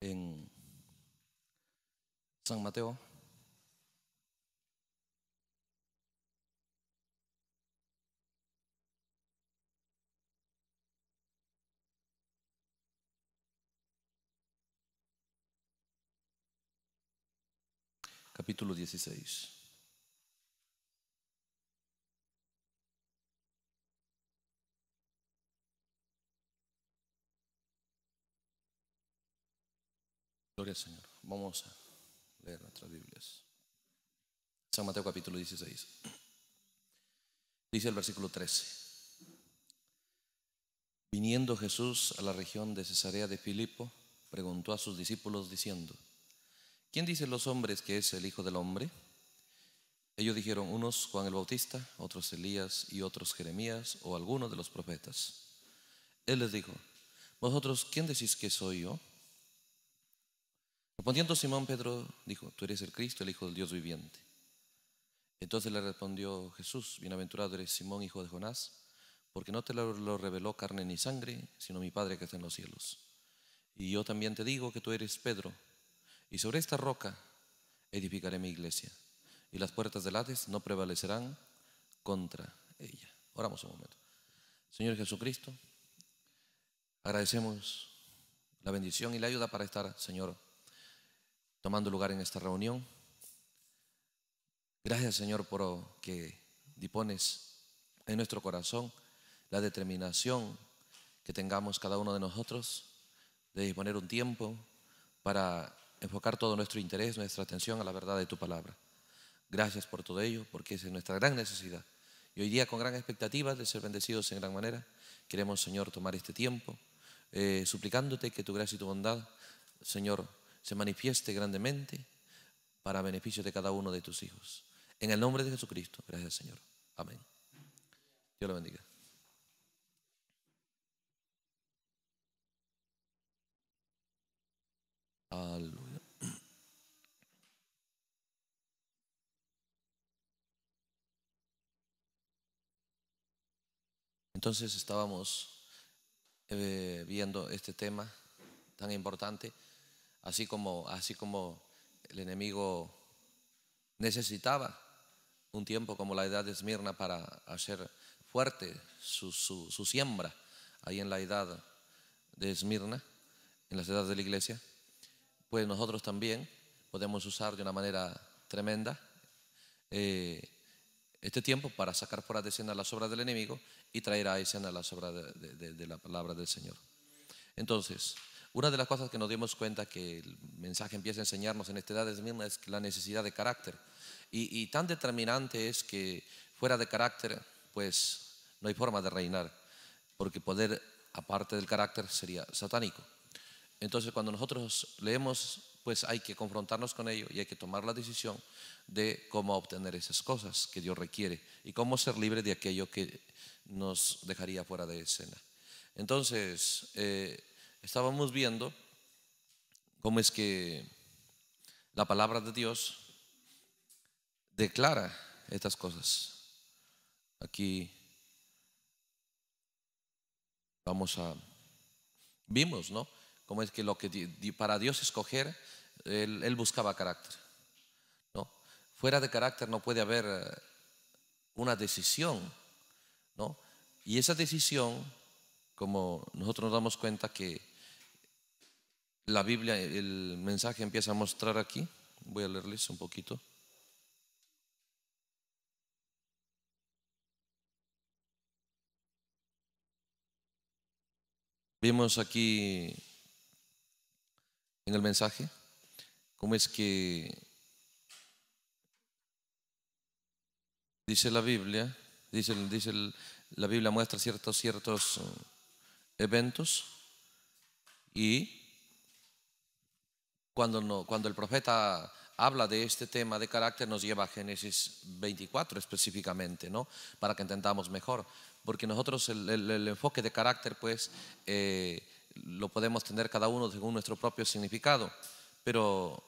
en San Mateo. Capítulo 16. Gloria al Señor. Vamos a leer nuestras Biblias. San Mateo capítulo 16. Dice el versículo 13. Viniendo Jesús a la región de Cesarea de Filipo, preguntó a sus discípulos diciendo, ¿quién dicen los hombres que es el Hijo del Hombre? Ellos dijeron, unos Juan el Bautista, otros Elías y otros Jeremías o alguno de los profetas. Él les dijo, ¿vosotros quién decís que soy yo? Respondiendo Simón Pedro dijo, tú eres el Cristo, el Hijo del Dios viviente. Entonces le respondió Jesús, bienaventurado eres Simón, hijo de Jonás, porque no te lo reveló carne ni sangre, sino mi Padre que está en los cielos. Y yo también te digo que tú eres Pedro, y sobre esta roca edificaré mi iglesia, y las puertas del Hades no prevalecerán contra ella. Oramos un momento. Señor Jesucristo, agradecemos la bendición y la ayuda para estar, Señor, tomando lugar en esta reunión. Gracias Señor por que dispones en nuestro corazón la determinación que tengamos cada uno de nosotros de disponer un tiempo para enfocar todo nuestro interés, nuestra atención a la verdad de tu palabra. Gracias por todo ello, porque es nuestra gran necesidad. Y hoy día con gran expectativa de ser bendecidos en gran manera, queremos, Señor, tomar este tiempo, eh, suplicándote que tu gracia y tu bondad, Señor, se manifieste grandemente para beneficio de cada uno de tus hijos. En el nombre de Jesucristo. Gracias, Señor. Amén. Dios lo bendiga. Aleluya. Entonces estábamos eh, viendo este tema tan importante así como, así como el enemigo necesitaba un tiempo como la edad de Esmirna para hacer fuerte su, siembra ahí en la edad de Esmirna, en las edades de la iglesia, pues nosotros también podemos usar de una manera tremenda eh, este tiempo para sacar fuera de escena las obras del enemigo y traer a escena las obras de, de la palabra del Señor. Entonces, una de las cosas que nos dimos cuenta que el mensaje empieza a enseñarnos en esta edad es misma es la necesidad de carácter. Y, tan determinante es que fuera de carácter, pues no hay forma de reinar, porque poder aparte del carácter sería satánico. Entonces cuando nosotros leemos, pues hay que confrontarnos con ello y hay que tomar la decisión de cómo obtener esas cosas que Dios requiere y cómo ser libre de aquello que nos dejaría fuera de escena. Entonces, eh, estábamos viendo cómo es que la palabra de Dios declara estas cosas. Aquí vamos a vimos, ¿no? Cómo es que lo que para Dios escoger él, buscaba carácter. ¿no? Fuera de carácter no puede haber eh, una decisión, ¿no? Y esa decisión, como nosotros nos damos cuenta que la Biblia, el mensaje empieza a mostrar aquí. Voy a leerles un poquito. Vimos aquí en el mensaje cómo es que dice la Biblia, dice, dice la Biblia muestra ciertos, ciertos eh, eventos y cuando, el profeta habla de este tema de carácter nos lleva a Génesis 24 específicamente, ¿no? Para que entendamos mejor, porque nosotros el, enfoque de carácter pues eh, lo podemos tener cada uno según nuestro propio significado, pero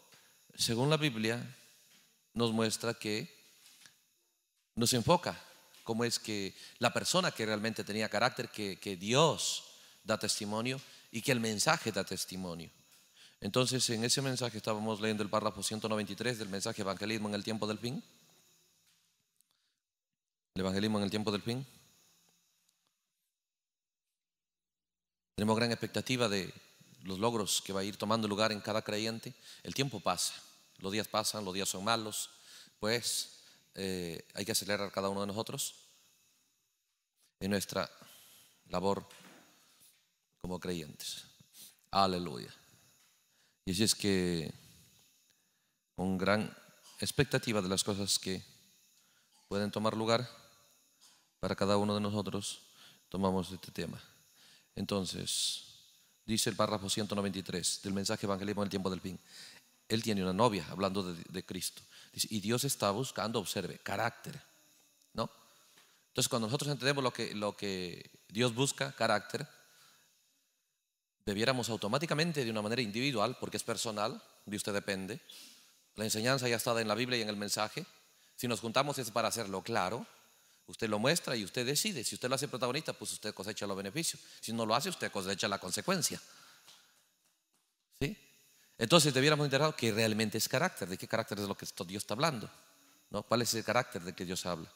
según la Biblia nos muestra que nos enfoca cómo es que la persona que realmente tenía carácter, que Dios da testimonio y que el mensaje da testimonio. Entonces, en ese mensaje estábamos leyendo el párrafo 193 del mensaje Evangelismo en el tiempo del fin. El evangelismo en el tiempo del fin. Tenemos gran expectativa de los logros que va a ir tomando lugar en cada creyente. El tiempo pasa, los días pasan, los días son malos, pues eh, hay que acelerar cada uno de nosotros en nuestra labor como creyentes. Aleluya. Y así es que con gran expectativa de las cosas que pueden tomar lugar para cada uno de nosotros, tomamos este tema. Entonces, dice el párrafo 193 del mensaje evangelismo en el tiempo del fin. Él tiene una novia, hablando de, Cristo. y Dios está buscando, observe, carácter. ¿No? Entonces, cuando nosotros entendemos lo que, lo que Dios busca, carácter, debiéramos automáticamente, de una manera individual, porque es personal, de usted depende, la enseñanza ya está en la Biblia y en el mensaje, si nos juntamos es para hacerlo claro, usted lo muestra y usted decide, si usted lo hace protagonista, pues usted cosecha los beneficios, si no lo hace, usted cosecha la consecuencia. ¿Sí? Entonces debiéramos enterarnos que realmente es carácter, de qué carácter es lo que Dios está hablando, ¿no? ¿Cuál es el carácter de que Dios habla?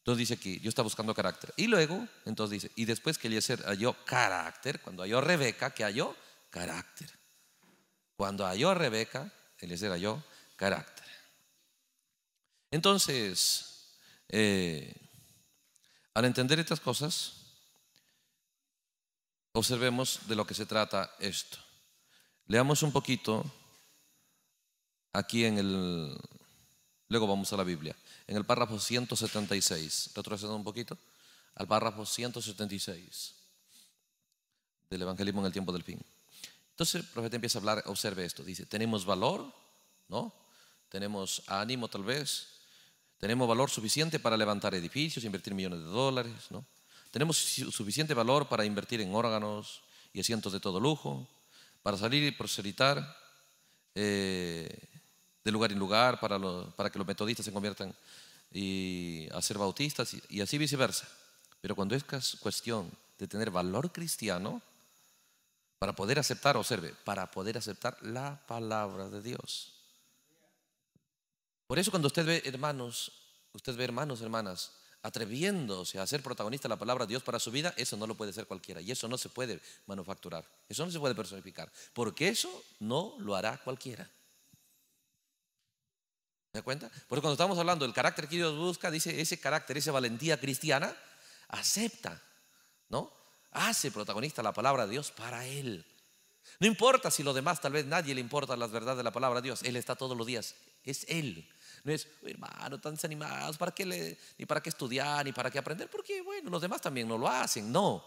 Entonces dice aquí, yo está buscando carácter. Y luego, entonces dice, y después que Eliezer halló carácter, cuando halló Rebeca, que halló carácter. Cuando halló a Rebeca, Eliezer halló carácter. Entonces, eh, al entender estas cosas, observemos de lo que se trata esto. Leamos un poquito aquí en el... Luego vamos a la Biblia en el párrafo 176. Retrocediendo un poquito al párrafo 176 del evangelismo en el tiempo del fin. Entonces el profeta empieza a hablar, observe esto, dice, tenemos valor, ¿no? Tenemos ánimo tal vez, tenemos valor suficiente para levantar edificios, invertir millones de dólares, ¿no? Tenemos suficiente valor para invertir en órganos y asientos de todo lujo, para salir y proselitar, eh, lugar en lugar para, para que los metodistas se conviertan y a ser bautistas y, así viceversa. Pero cuando es cuestión de tener valor cristiano, para poder aceptar, observe, para poder aceptar la palabra de Dios. Por eso cuando usted ve hermanos, usted ve hermanos, hermanas, atreviéndose a ser protagonista de la palabra de Dios para su vida, eso no lo puede ser cualquiera. Y eso no se puede manufacturar, eso no se puede personificar, porque eso no lo hará cualquiera. ¿Se da cuenta? Por cuando estamos hablando del carácter que Dios busca, dice ese carácter, esa valentía cristiana, acepta, ¿no? Hace protagonista la palabra de Dios para él. No importa si lo demás tal vez nadie le importa las verdades de la palabra de Dios, él está todos los días, es él. No es, hermano, tan desanimados, ¿para qué le, ni para qué estudiar, ni para qué aprender? Porque, bueno, los demás también no lo hacen, no.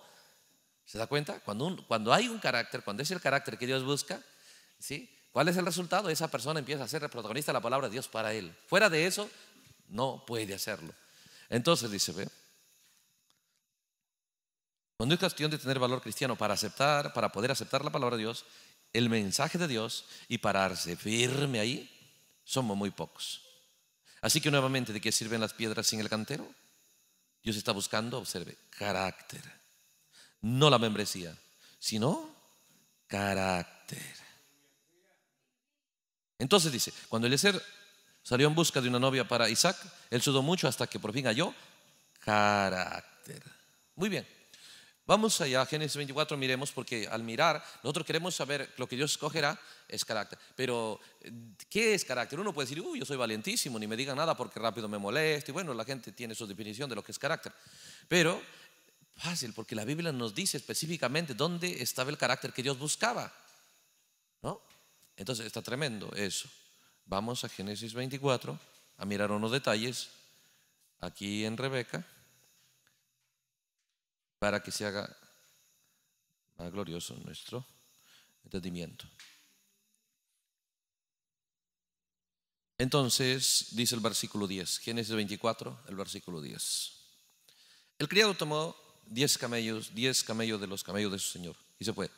¿Se da cuenta? Cuando, un, cuando hay un carácter, cuando es el carácter que Dios busca, ¿sí? ¿Cuál es el resultado? Esa persona empieza a ser el protagonista de la palabra de Dios para él. Fuera de eso, no puede hacerlo. Entonces dice, ve, cuando es cuestión de tener valor cristiano para aceptar, para poder aceptar la palabra de Dios, el mensaje de Dios y pararse firme ahí, somos muy pocos. Así que nuevamente, ¿de qué sirven las piedras sin el cantero? Dios está buscando, observe, carácter. No la membresía, sino carácter. Entonces dice, cuando Eliezer salió en busca de una novia para Isaac, él sudó mucho hasta que por fin halló carácter. Muy bien. Vamos allá, a Génesis 24, miremos, porque al mirar, nosotros queremos saber lo que Dios escogerá es carácter. Pero, ¿qué es carácter? Uno puede decir, uy, yo soy valentísimo, ni me diga nada porque rápido me molesto. Y bueno, la gente tiene su definición de lo que es carácter. Pero, fácil, porque la Biblia nos dice específicamente dónde estaba el carácter que Dios buscaba. Entonces está tremendo eso. Vamos a Génesis 24 a mirar unos detalles aquí en Rebeca para que se haga más glorioso nuestro entendimiento. Entonces, dice el versículo 10, Génesis 24, el versículo 10. El criado tomó 10 camellos, diez camellos de los camellos de su señor y se fue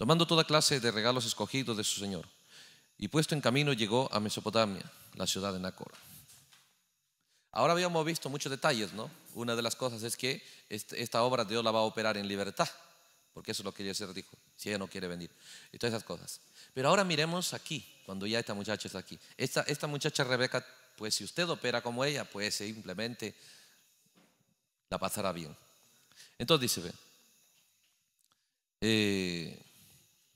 tomando toda clase de regalos escogidos de su señor. Y puesto en camino llegó a Mesopotamia, la ciudad de Nacor. Ahora habíamos visto muchos detalles, ¿no? Una de las cosas es que este, esta obra Dios la va a operar en libertad, porque eso es lo que se dijo, si ella no quiere venir, y todas esas cosas. Pero ahora miremos aquí, cuando ya esta muchacha está aquí. Esta, esta muchacha Rebeca, pues si usted opera como ella, pues simplemente la pasará bien. Entonces dice, ve, eh,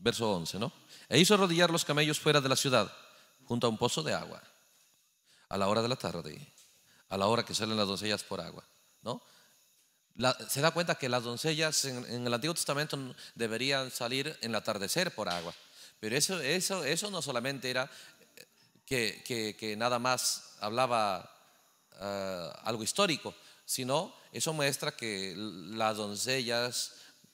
verso 11, ¿no? E hizo arrodillar los camellos fuera de la ciudad, junto a un pozo de agua, a la hora de la tarde, a la hora que salen las doncellas por agua, ¿no? se da cuenta que las doncellas en, el Antiguo Testamento deberían salir en el atardecer por agua, pero eso, no solamente era que, nada más hablaba ah, algo histórico, sino eso muestra que las doncellas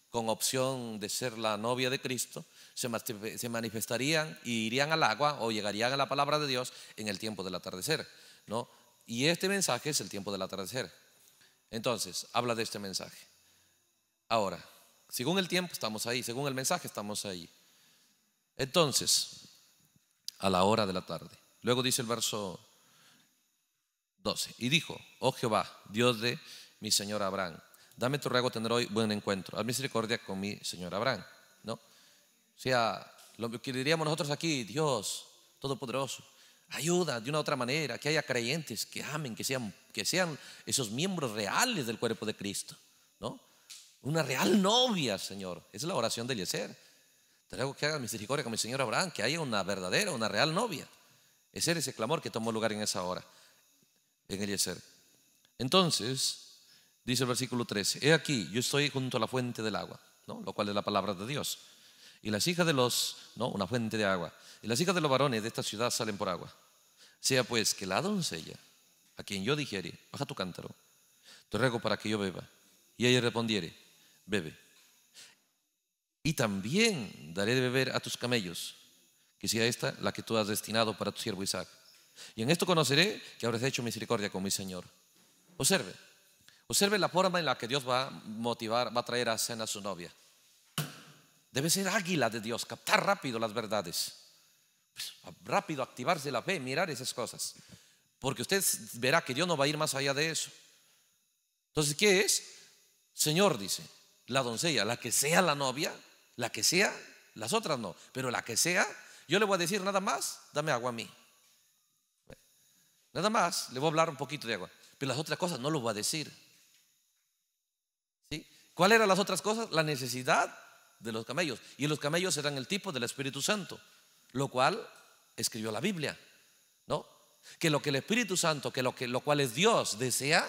con opción de ser la novia de Cristo, se manifestarían y irían al agua o llegarían a la palabra de Dios en el tiempo del atardecer. ¿no? Y este mensaje es el tiempo del atardecer. Entonces, habla de este mensaje. Ahora, según el tiempo estamos ahí, según el mensaje estamos ahí. Entonces, a la hora de la tarde. Luego dice el verso 12, y dijo, oh Jehová, Dios de mi señor Abraham, dame tu ruego tener hoy buen encuentro, haz misericordia con mi señor Abraham o sea, lo que diríamos nosotros aquí, Dios Todopoderoso, ayuda de una otra manera, que haya creyentes que amen, que sean, que sean esos miembros reales del cuerpo de Cristo, ¿no? Una real novia, Señor. Esa es la oración de Yeser Te que haga misericordia con mi Señor Abraham, que haya una verdadera, una real novia. Ese es ese clamor que tomó lugar en esa hora, en el Yeser Entonces, dice el versículo 13, he aquí, yo estoy junto a la fuente del agua, ¿no? lo cual es la palabra de Dios. Y las hijas de los, no, una fuente de agua. Y las hijas de los varones de esta ciudad salen por agua. Sea pues que la doncella, a quien yo dijere, baja tu cántaro, te ruego para que yo beba. Y ella respondiere, bebe. Y también daré de beber a tus camellos, que sea esta la que tú has destinado para tu siervo Isaac. Y en esto conoceré que habrás hecho misericordia con mi Señor. Observe, observe la forma en la que Dios va a motivar, va a traer a cena a su novia. Debe ser águila de Dios, captar rápido las verdades. Pues, rápido activarse la fe, mirar esas cosas. Porque usted verá que Dios no va a ir más allá de eso. Entonces, ¿qué es? Señor, dice, la doncella, la que sea la novia, la que sea, las otras no, pero la que sea, yo le voy a decir nada más, dame agua a mí. Nada más, le voy a hablar un poquito de agua, pero las otras cosas no lo voy a decir. ¿Sí? ¿Cuáles eran las otras cosas? La necesidad, de los camellos. Y los camellos eran el tipo del Espíritu Santo, lo cual escribió la Biblia, ¿no? Que lo que el Espíritu Santo, que lo, que, lo cual es Dios desea,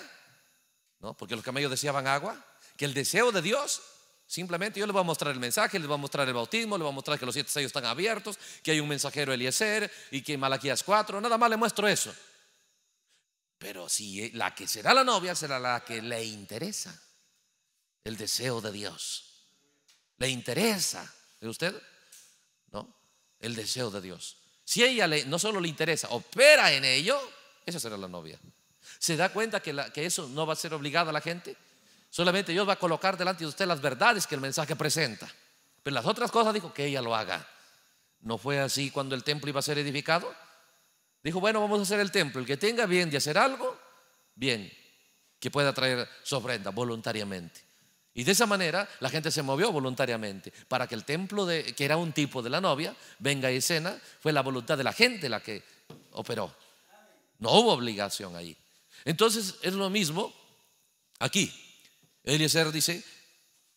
¿no? Porque los camellos deseaban agua, que el deseo de Dios Simplemente yo les voy a mostrar el mensaje, les voy a mostrar el bautismo, les voy a mostrar que los siete sellos están abiertos, que hay un mensajero Eliezer y que Malaquías 4, nada más le muestro eso. Pero si la que será la novia será la que le interesa el deseo de Dios le interesa de usted, ¿no? El deseo de Dios. Si ella no solo le interesa, opera en ello, esa será la novia. ¿Se da cuenta que, eso no va a ser obligado a la gente? Solamente Dios va a colocar delante de usted las verdades que el mensaje presenta. Pero las otras cosas dijo que ella lo haga. ¿No fue así cuando el templo iba a ser edificado? Dijo, bueno, vamos a hacer el templo. El que tenga bien de hacer algo, bien, que pueda traer su ofrenda voluntariamente. Y de esa manera la gente se movió voluntariamente para que el templo, de, que era un tipo de la novia, venga y escena, fue la voluntad de la gente la que operó. No hubo obligación ahí. Entonces es lo mismo aquí. Eliezer dice,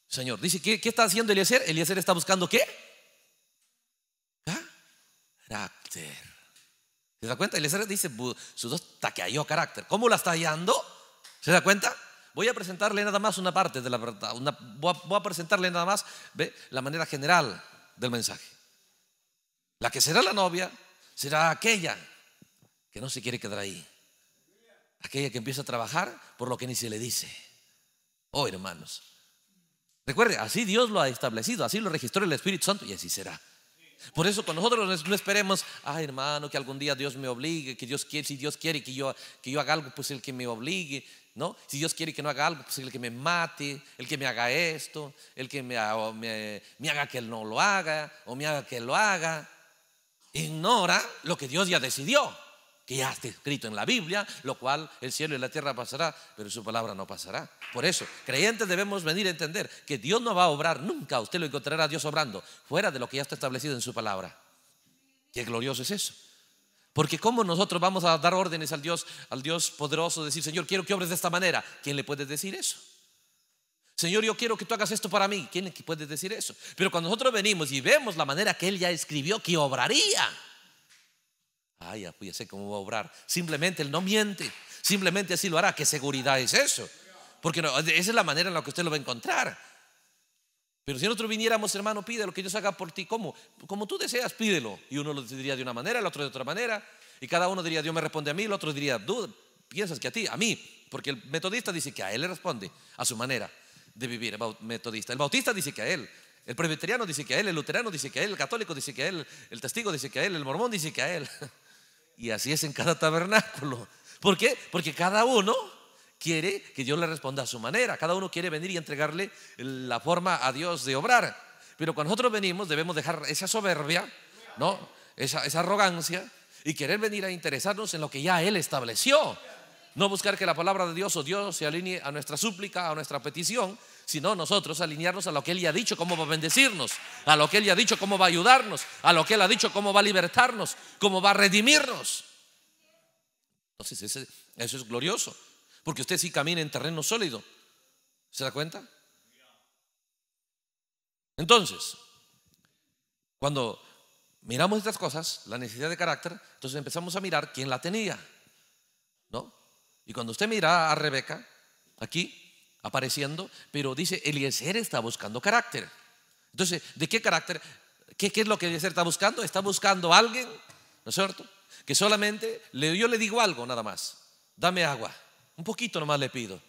Señor, dice, ¿qué, está haciendo Eliezer? Eliezer está buscando qué? Carácter. ¿Se da cuenta? Eliezer dice, su dos está que carácter. ¿Cómo la está hallando? ¿Se da cuenta? Voy a presentarle nada más una parte de la verdad, voy, a, presentarle nada más ¿ve? la manera general del mensaje. La que será la novia será aquella que no se quiere quedar ahí, aquella que empieza a trabajar por lo que ni se le dice. Oh, hermanos, recuerde, así Dios lo ha establecido, así lo registró el Espíritu Santo y así será. Por eso con nosotros no esperemos, ay hermano, que algún día Dios me obligue, que Dios quiere, si Dios quiere que yo, que yo haga algo, pues el que me obligue. ¿no? Si Dios quiere que no haga algo, pues el que me mate, el que me haga esto, el que me, me, me haga que él no lo haga, o me haga que él lo haga. Ignora lo que Dios ya decidió, que ya está escrito en la Biblia, lo cual el cielo y la tierra pasará, pero su palabra no pasará. Por eso, creyentes debemos venir a entender que Dios no va a obrar nunca, usted lo encontrará Dios obrando, fuera de lo que ya está establecido en su palabra. Qué glorioso es eso. Porque ¿cómo nosotros vamos a dar órdenes al Dios, al Dios poderoso, decir, Señor, quiero que obres de esta manera? ¿Quién le puede decir eso? Señor, yo quiero que tú hagas esto para mí. ¿Quién le puede decir eso? Pero cuando nosotros venimos y vemos la manera que Él ya escribió que obraría, Ay ya, pues ya sé cómo va a obrar. Simplemente Él no miente, simplemente así lo hará. ¿Qué seguridad es eso? Porque esa es la manera en la que usted lo va a encontrar. Pero si nosotros viniéramos, hermano, pide lo que Dios haga por ti. ¿Cómo? Como tú deseas, pídelo. Y uno lo diría de una manera, el otro de otra manera. Y cada uno diría, Dios me responde a mí. El otro diría, tú piensas que a ti, a mí. Porque el metodista dice que a él le responde, a su manera de vivir, el metodista. El bautista dice que a él. El presbiteriano dice que a él. El luterano dice que a él. El católico dice que a él. El testigo dice que a él. El mormón dice que a él. Y así es en cada tabernáculo. ¿Por qué? Porque cada uno quiere que Dios le responda a su manera. Cada uno quiere venir y entregarle la forma a Dios de obrar. Pero cuando nosotros venimos debemos dejar esa soberbia, ¿no? Esa, esa arrogancia y querer venir a interesarnos en lo que ya Él estableció. No buscar que la palabra de Dios o Dios se alinee a nuestra súplica, a nuestra petición, sino nosotros alinearnos a lo que Él ya ha dicho, cómo va a bendecirnos, a lo que Él ya ha dicho, cómo va a ayudarnos, a lo que Él ha dicho, cómo va a libertarnos, cómo va a redimirnos. Entonces, eso es glorioso porque usted sí camina en terreno sólido. ¿Se da cuenta? Entonces, cuando miramos estas cosas, la necesidad de carácter, entonces empezamos a mirar quién la tenía. ¿No? Y cuando usted mira a Rebeca, aquí, apareciendo, pero dice, Eliezer está buscando carácter. Entonces, ¿de qué carácter? ¿Qué, es lo que Eliezer está buscando? Está buscando a alguien, ¿no es cierto? Que solamente, yo le digo algo nada más, dame agua. Un poquito nomás le pido.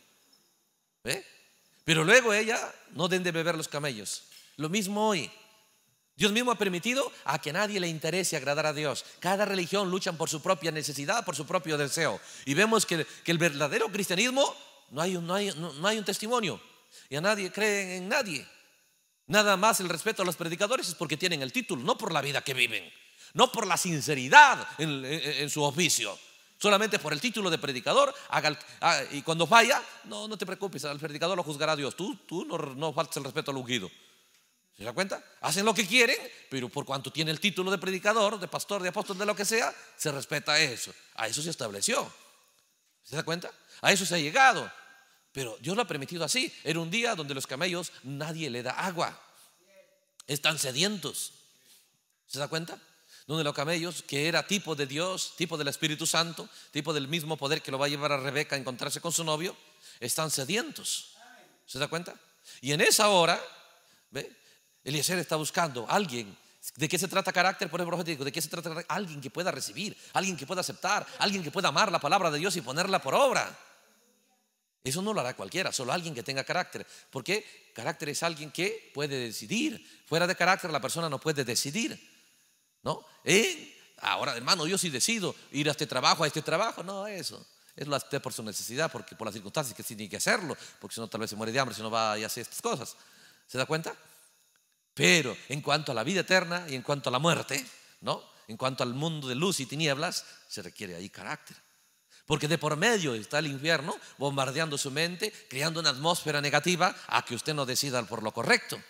Pero luego ella no den de beber los camellos. Lo mismo hoy. Dios mismo ha permitido a que nadie le interese agradar a Dios. Cada religión lucha por su propia necesidad, por su propio deseo. Y vemos que, el verdadero cristianismo no hay, no, hay, un testimonio. Y a nadie cree en nadie. Nada más el respeto a los predicadores es porque tienen el título, no por la vida que viven, no por la sinceridad en su oficio. Solamente por el título de predicador, ah, y cuando vaya no, no te preocupes, al predicador lo juzgará Dios. Tú, tú no, no faltes el respeto al ungido. ¿Se da cuenta? Hacen lo que quieren, pero por cuanto tiene el título de predicador, de pastor, de apóstol, de lo que sea, se respeta eso. A eso se estableció. ¿Se da cuenta? A eso se ha llegado. Pero Dios lo ha permitido así. Era un día donde los camellos nadie le da agua. Están sedientos. ¿Se da cuenta? donde los camellos, que era tipo de Dios, tipo del Espíritu Santo, tipo del mismo poder que lo va a llevar a Rebeca a encontrarse con su novio, están sedientos. ¿Se da cuenta? Y en esa hora, ¿ve? Eliezer está buscando a alguien. ¿De qué se trata carácter? Por el ¿De qué se trata alguien que pueda recibir, alguien que pueda aceptar, alguien que pueda amar la palabra de Dios y ponerla por obra? Eso no lo hará cualquiera, solo alguien que tenga carácter. Porque carácter es alguien que puede decidir. Fuera de carácter la persona no puede decidir. ¿Eh? Ahora, hermano, yo sí decido ir a este trabajo, a este trabajo. No, eso. Es lo hace por su necesidad, porque por las circunstancias que tiene que hacerlo, porque si no tal vez se muere de hambre, si no va y hacer estas cosas. ¿Se da cuenta? Pero en cuanto a la vida eterna y en cuanto a la muerte, ¿no? En cuanto al mundo de luz y tinieblas, se requiere ahí carácter. Porque de por medio está el infierno bombardeando su mente, creando una atmósfera negativa a que usted no decida por lo correcto,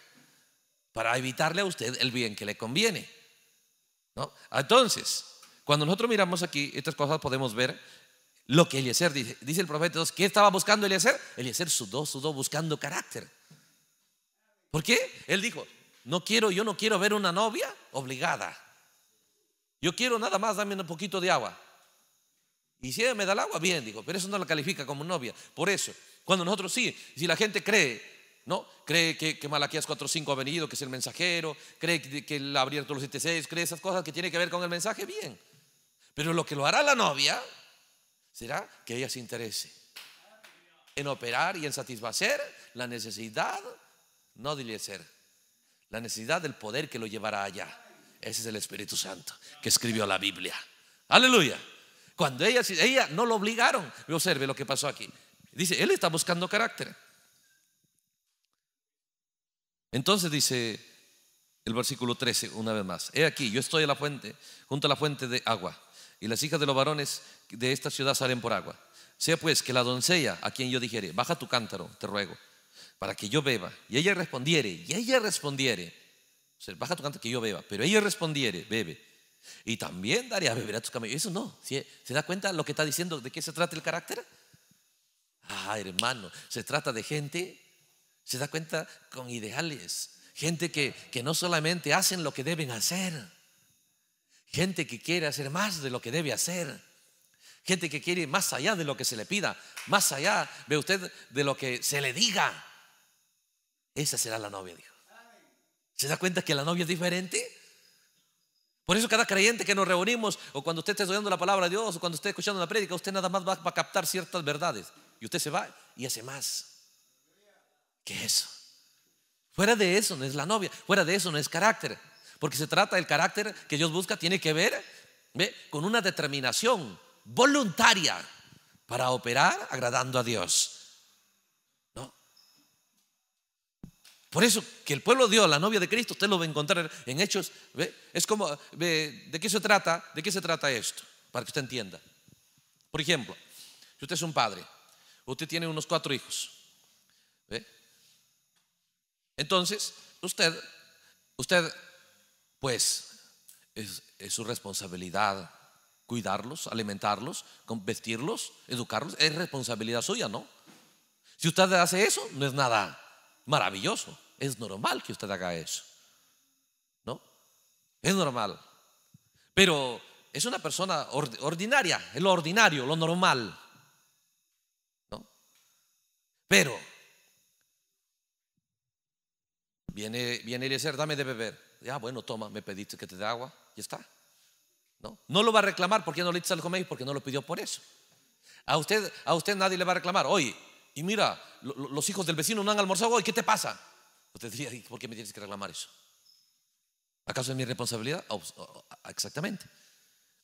para evitarle a usted el bien que le conviene. Entonces, cuando nosotros miramos aquí estas cosas podemos ver lo que Eliezer dice. Dice el profeta ¿qué estaba buscando Eliezer? Eliezer sudó, sudó buscando carácter. ¿Por qué? Él dijo, no quiero, yo no quiero ver una novia obligada. Yo quiero nada más, dame un poquito de agua. Y si me da el agua, bien, dijo, pero eso no la califica como novia. Por eso, cuando nosotros sí, si la gente cree ¿no? Cree que, que Malaquías 4.5 ha venido, que es el mensajero, cree que, que el abierto los 76, cree esas cosas que tienen que ver con el mensaje, bien. Pero lo que lo hará la novia será que ella se interese en operar y en satisfacer la necesidad, no de ser, la necesidad del poder que lo llevará allá. Ese es el Espíritu Santo que escribió la Biblia. Aleluya. Cuando ella, ella no lo obligaron, observe lo que pasó aquí. Dice, él está buscando carácter. Entonces dice el versículo 13 una vez más, he aquí, yo estoy a la fuente, junto a la fuente de agua, y las hijas de los varones de esta ciudad salen por agua. Sea pues que la doncella a quien yo dijere, baja tu cántaro, te ruego, para que yo beba. Y ella respondiere, y ella respondiere, o baja tu cántaro que yo beba, pero ella respondiere, bebe. Y también daría a beber a tus camellos. Eso no, ¿se, ¿se da cuenta lo que está diciendo de qué se trata el carácter? Ah, hermano, se trata de gente ¿Se da cuenta? Con ideales. Gente que, no solamente hacen lo que deben hacer. Gente que quiere hacer más de lo que debe hacer. Gente que quiere más allá de lo que se le pida. Más allá, ve usted, de lo que se le diga. Esa será la novia, dijo. ¿Se da cuenta que la novia es diferente? Por eso cada creyente que nos reunimos, o cuando usted esté estudiando la palabra de Dios, o cuando esté escuchando la prédica, usted nada más va a captar ciertas verdades. Y usted se va y hace más. ¿Qué eso? Fuera de eso no es la novia, fuera de eso no es carácter, porque se trata del carácter que Dios busca, tiene que ver con una determinación voluntaria para operar agradando a Dios. Por eso que el pueblo de Dios, la novia de Cristo, usted lo va a encontrar en Hechos. Es como, ¿de qué se trata? ¿De qué se trata esto? Para que usted entienda. Por ejemplo, si usted es un padre, usted tiene unos cuatro hijos. ¿Ve? Entonces, usted, usted, pues, es, es su responsabilidad cuidarlos, alimentarlos, vestirlos, educarlos, es responsabilidad suya, ¿no? Si usted hace eso, no es nada maravilloso, es normal que usted haga eso, ¿no? Es normal, pero es una persona ordinaria, es lo ordinario, lo normal, ¿no? Pero Viene, viene dame de beber. Ya, bueno, toma, me pediste que te dé agua, y está. ¿No? no lo va a reclamar porque no le dices al comer porque no lo pidió por eso. A usted, a usted nadie le va a reclamar. Oye, y mira, los hijos del vecino no han almorzado hoy, ¿qué te pasa? Usted diría, ¿por qué me tienes que reclamar eso? ¿Acaso es mi responsabilidad? Ah, pues, ah, ah, exactamente.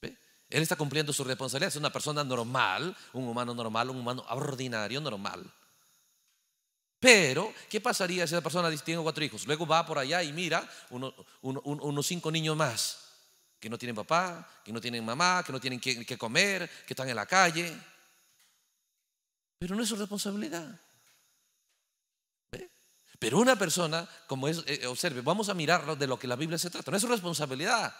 Él está cumpliendo su responsabilidad. Es una persona normal, un humano normal, un humano ordinario normal. Pero, ¿qué pasaría si esa persona tiene cuatro hijos? Luego va por allá y mira unos cinco niños más que no tienen papá, que no tienen mamá, que no tienen que, comer, que están en la calle. Pero no es su responsabilidad. Pero una persona, como es, eh, observe, vamos a mirarlo de lo que la Biblia se trata. No es su responsabilidad.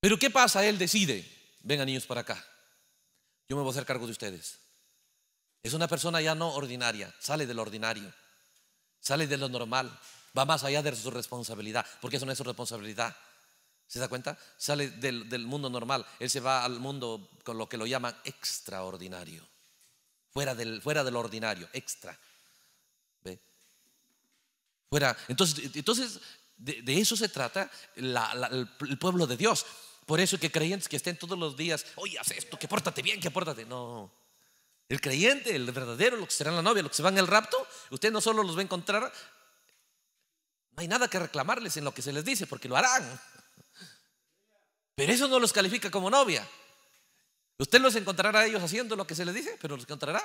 Pero ¿qué pasa? Él decide, vengan niños para acá. Yo me voy a hacer cargo de ustedes. Es una persona ya no ordinaria, sale del ordinario, sale de lo normal, va más allá de su responsabilidad, porque eso no es su responsabilidad. ¿Se da cuenta? Sale del, mundo normal, él se va al mundo con lo que lo llaman extraordinario, fuera del, fuera del ordinario, extra. Fuera. Entonces, entonces de, eso se trata el pueblo de Dios. Por eso que creyentes que estén todos los días, oye, haz esto, que pórtate bien, que pórtate. No, el creyente, el verdadero, los que serán la novia, los que se van el rapto, usted no solo los va a encontrar, no hay nada que reclamarles en lo que se les dice, porque lo harán. Pero eso no los califica como novia. Usted los encontrará a ellos haciendo lo que se les dice, pero los encontrará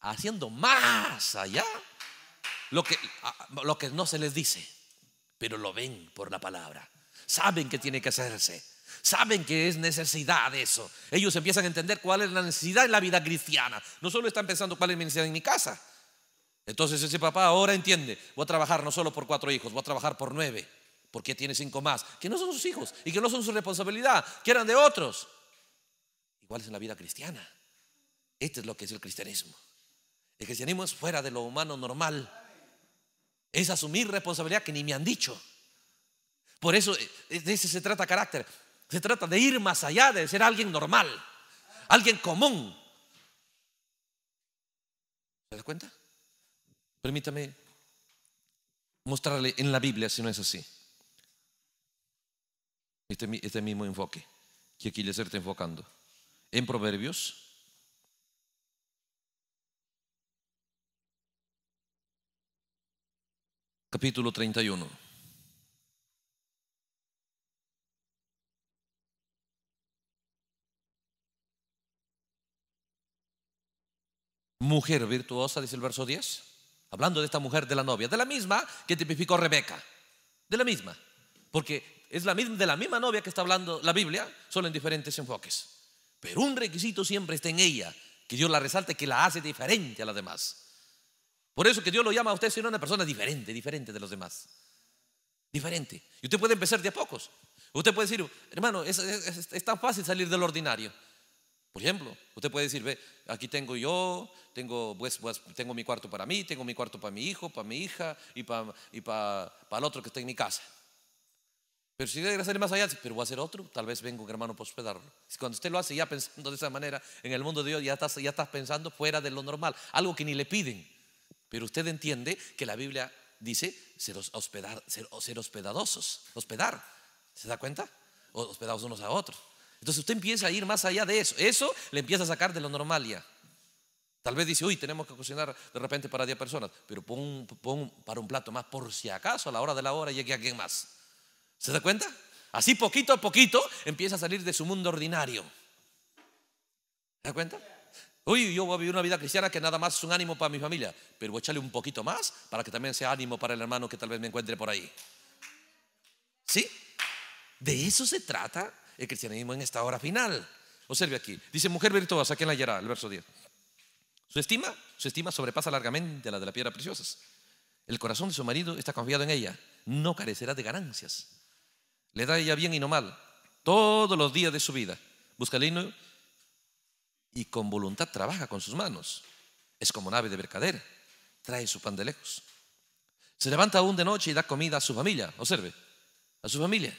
haciendo más allá lo que, lo que no se les dice, pero lo ven por la palabra. Saben que tiene que hacerse Saben que es necesidad eso. Ellos empiezan a entender cuál es la necesidad en la vida cristiana. No solo están pensando cuál es mi necesidad en mi casa. Entonces ese papá ahora entiende, voy a trabajar no solo por cuatro hijos, voy a trabajar por nueve, porque tiene cinco más, que no son sus hijos y que no son su responsabilidad, que eran de otros. Igual es en la vida cristiana. Este es lo que es el cristianismo. El cristianismo es fuera de lo humano normal. Es asumir responsabilidad que ni me han dicho. Por eso eh, de ese se trata carácter. Se trata de ir más allá, de ser alguien normal, alguien común. ¿Se da cuenta? Permítame mostrarle en la Biblia si no es así. Este, este mismo enfoque que aquí les estoy enfocando. En Proverbios. Capítulo 31. mujer virtuosa, dice el verso 10, hablando de esta mujer de la novia, de la misma que tipificó Rebeca, de la misma, porque es la misma, de la misma novia que está hablando la Biblia, solo en diferentes enfoques. Pero un requisito siempre está en ella, que Dios la resalte, que la hace diferente a las demás. Por eso que Dios lo llama a usted sino una persona diferente, diferente de los demás. Diferente. Y usted puede empezar de a pocos. Usted puede decir, hermano, es tan fácil salir del ordinario. Por ejemplo, usted puede decir, ve, aquí tengo yo, tengo, pues, pues, tengo mi cuarto para mí, tengo mi cuarto para mi hijo, para mi hija y para, y para, para el otro que está en mi casa. Pero si quiere hacer más allá, pero voy a hacer otro, tal vez vengo un hermano para hospedarlo. Cuando usted lo hace ya pensando de esa manera, en el mundo de Dios ya estás, ya estás pensando fuera de lo normal, algo que ni le piden. Pero usted entiende que la Biblia dice ser, hospedar, ser, ser hospedadosos, hospedar. ¿Se da cuenta? Hospedados unos a otros. Entonces usted empieza a ir más allá de eso. Eso le empieza a sacar de lo normal ya. Tal vez dice, uy, tenemos que cocinar de repente para 10 personas, pero pon, para un plato más por si acaso a la hora de la hora llegue alguien más. ¿Se da cuenta? Así poquito a poquito empieza a salir de su mundo ordinario. ¿Se da cuenta? Uy, yo voy a vivir una vida cristiana que nada más es un ánimo para mi familia, pero voy a echarle un poquito más para que también sea ánimo para el hermano que tal vez me encuentre por ahí. ¿Sí? De eso se trata el cristianismo en esta hora final. Observe aquí. Dice, mujer virtuosa, ¿quién la hallará? El verso 10. Su estima, su estima sobrepasa largamente la de la piedra preciosa. El corazón de su marido está confiado en ella. No carecerá de ganancias. Le da ella bien y no mal. Todos los días de su vida. Busca el hino y con voluntad trabaja con sus manos. Es como nave de mercader. Trae su pan de lejos. Se levanta aún de noche y da comida a su familia. Observe. A su familia.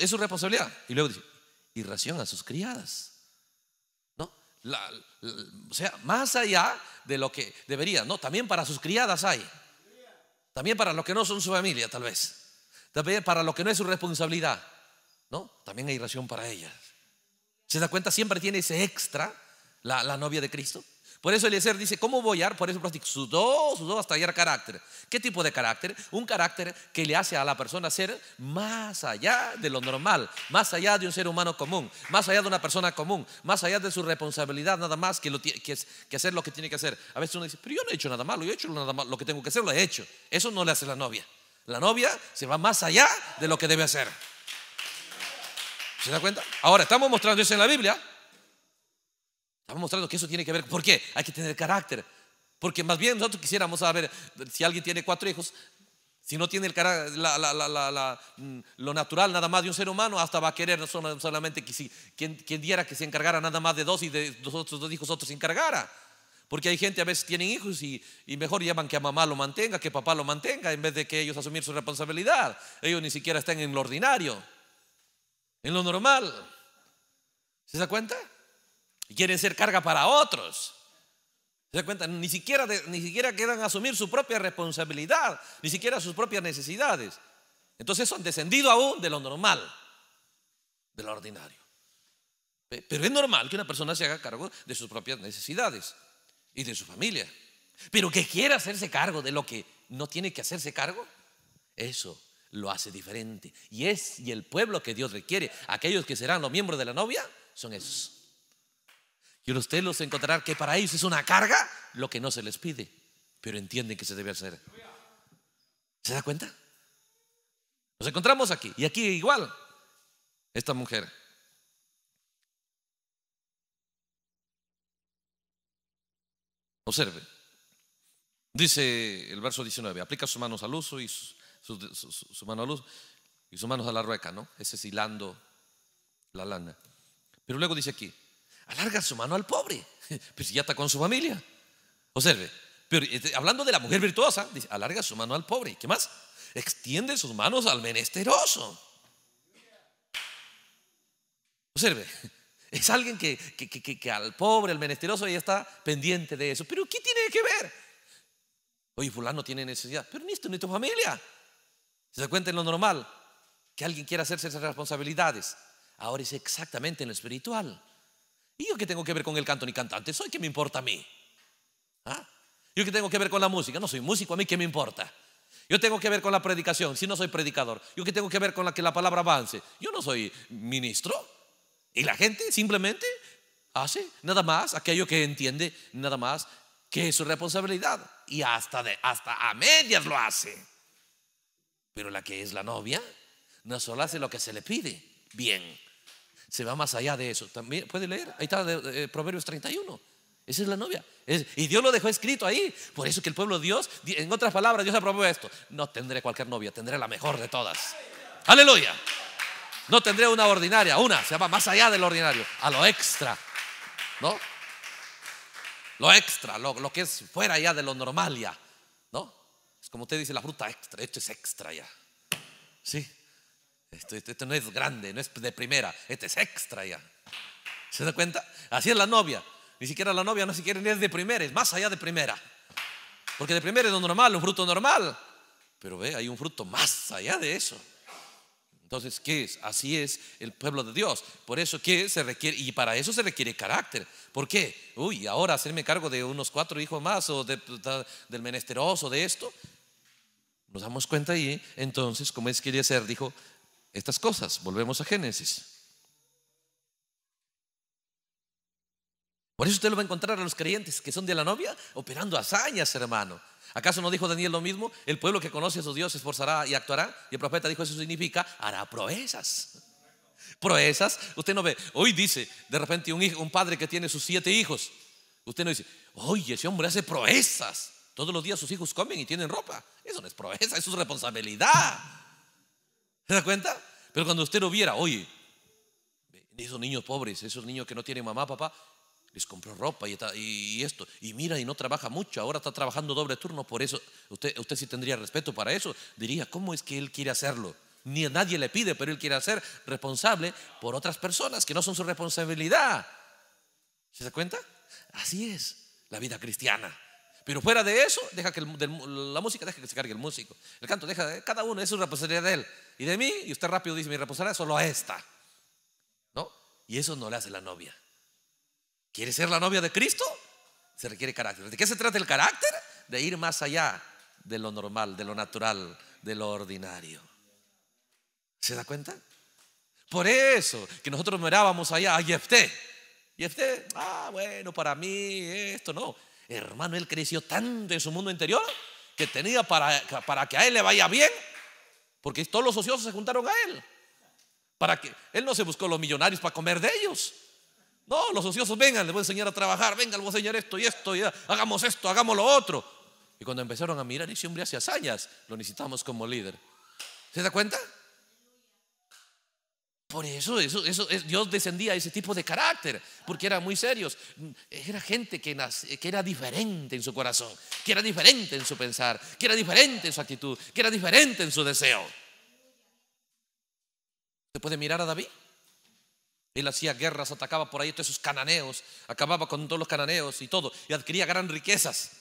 Es, su responsabilidad. Y luego dice, y ración a sus criadas. ¿No? o sea, más allá de lo que debería. No, también para sus criadas hay. También para los que no son su familia, tal vez. También para lo que no es su responsabilidad. ¿No? También hay ración para ellas. ¿Se da cuenta? Siempre tiene ese extra la novia de Cristo. Por eso Eliezer dice, ¿cómo voy a Por eso sudó, sudó hasta hallar carácter. ¿Qué tipo de carácter? Un carácter que le hace a la persona ser más allá de lo normal, más allá de un ser humano común, más allá de una persona común, más allá de su responsabilidad nada más que, lo, que, hacer lo que tiene que hacer. A veces uno dice, pero yo no he hecho nada malo, yo he hecho nada malo, lo que tengo que hacer lo he hecho. Eso no le hace la novia. La novia se va más allá de lo que debe hacer. ¿Se da cuenta? Ahora, estamos mostrando eso en la Biblia. Estamos mostrando que eso tiene que ver. ¿Por qué? Hay que tener carácter. Porque más bien nosotros quisiéramos saber si alguien tiene cuatro hijos, si no tiene el la, mm, lo natural nada más de un ser humano, hasta va a querer no solamente que si, quien, diera que se encargara nada más de dos y de los otros dos hijos otros se encargara. Porque hay gente a veces tienen hijos y, y mejor llaman que a mamá lo mantenga, que papá lo mantenga, en vez de que ellos asumir su responsabilidad. Ellos ni siquiera están en lo ordinario, en lo normal. ¿Se da cuenta? y quieren ser carga para otros. ¿Se da cuenta? Ni siquiera, ni siquiera quedan asumir su propia responsabilidad, ni siquiera sus propias necesidades. Entonces son descendido aún de lo normal, de lo ordinario. Pero es normal que una persona se haga cargo de sus propias necesidades y de su familia. Pero que quiera hacerse cargo de lo que no tiene que hacerse cargo, eso lo hace diferente. Y es y el pueblo que Dios requiere, aquellos que serán los miembros de la novia, son esos. Y usted los encontrarán que para ellos es una carga lo que no se les pide, pero entienden que se debe hacer. ¿Se da cuenta? Nos encontramos aquí y aquí igual. Esta mujer. Observe. Dice el verso 19, aplica sus manos al uso y su, mano y sus manos a la rueca, ¿no? Ese es hilando la lana. Pero luego dice aquí, alarga su mano al pobre, pero si ya está con su familia. Observe, pero eh, hablando de la mujer virtuosa, alarga su mano al pobre. ¿Qué más? Extiende sus manos al menesteroso. Observe, es alguien que, que, al pobre, al menesteroso, ya está pendiente de eso. Pero ¿qué tiene que ver? Oye, fulano tiene necesidad, pero ni esto ni tu familia. Se da cuenta en lo normal que alguien quiera hacerse esas responsabilidades. Ahora es exactamente en lo espiritual. ¿Y yo qué tengo que ver con el canto ni cantante? Soy, que me importa a mí? ¿Ah? ¿Yo qué tengo que ver con la música? No soy músico, a mí qué me importa. Yo tengo que ver con la predicación, si no soy predicador. Yo qué tengo que ver con la que la palabra avance. Yo no soy ministro. Y la gente simplemente hace nada más aquello que entiende, nada más que es su responsabilidad. Y hasta, hasta a medias lo hace. Pero la que es la novia, no solo hace lo que se le pide bien, se va más allá de eso. También puede leer, ahí está eh, Proverbios 31. Esa es la novia. y Dios lo dejó escrito ahí. Por eso que el pueblo de Dios, en otras palabras, Dios aprobó esto. No tendré cualquier novia, tendré la mejor de todas. Aleluya. No tendré una ordinaria, una, se va más allá del ordinario, a lo extra. ¿No? Lo extra, lo, lo que es fuera ya de lo normal ya. ¿No? Es como usted dice, la fruta extra, esto es extra ya. Sí. Esto, no es grande, no es de primera, este es extra ya. ¿Se da cuenta? Así es la novia. Ni siquiera la novia no se quiere ni es de primera, es más allá de primera. Porque de primera es lo normal, un fruto normal. Pero ve, hay un fruto más allá de eso. Entonces, ¿qué es? Así es el pueblo de Dios. Por eso que se requiere, y para eso se requiere carácter. ¿Por qué? Uy, ahora hacerme cargo de unos cuatro hijos más o de, del menesteroso, de esto. Nos damos cuenta ahí, entonces, como es quería ser, dijo, estas cosas. Volvemos a Génesis. Por eso usted lo va a encontrar a los creyentes que son de la novia operando hazañas, hermano. ¿Acaso no dijo Daniel lo mismo? El pueblo que conoce a su Dios esforzará y actuará. Y el profeta dijo, eso significa, hará proezas. Proezas, usted no ve, hoy dice, de repente un, hijo, un padre que tiene sus siete hijos, usted no dice, oye, ese hombre hace proezas. Todos los días sus hijos comen y tienen ropa. Eso no es proeza, es su responsabilidad. ¿Se da cuenta? Pero cuando usted lo viera, oye, esos niños pobres, esos niños que no tienen mamá, papá, les compró ropa y, y, esto. Y mira, y no trabaja mucho, ahora está trabajando doble turno, por eso usted, usted sí tendría respeto para eso. Diría, ¿cómo es que él quiere hacerlo? Ni a nadie le pide, pero él quiere ser responsable por otras personas que no son su responsabilidad. ¿Se da cuenta? Así es la vida cristiana. Pero fuera de eso, deja que la música deja que se cargue el músico. El canto deja, cada uno es su responsabilidad de él y de mí, y usted rápido dice, mi reposará solo a esta. ¿No? Y eso no le hace la novia. ¿Quiere ser la novia de Cristo? Se requiere carácter. ¿De qué se trata el carácter? De ir más allá de lo normal, de lo natural, de lo ordinario. ¿Se da cuenta? Por eso que nosotros mirábamos allá a Jefté. Jefté, ah, bueno, para mí esto no. Hermano, él creció tanto en su mundo interior que tenía para, para que a él le vaya bien porque todos los ociosos se juntaron a él. Para que él no se buscó los millonarios para comer de ellos. No, los ociosos, vengan, les voy a enseñar a trabajar, vengan, les voy a enseñar esto y esto, y hagamos esto, hagamos lo otro. Y cuando empezaron a mirar, ese hombre hace hazañas, lo necesitamos como líder. ¿Se da cuenta? Por eso, eso, eso, Dios descendía a ese tipo de carácter, porque eran muy serios. Era gente que, era diferente en su corazón, que era diferente en su pensar, que era diferente en su actitud, que era diferente en su deseo. ¿Se puede mirar a David? Él hacía guerras, atacaba por ahí todos esos cananeos, acababa con todos los cananeos y todo, y adquiría gran riquezas.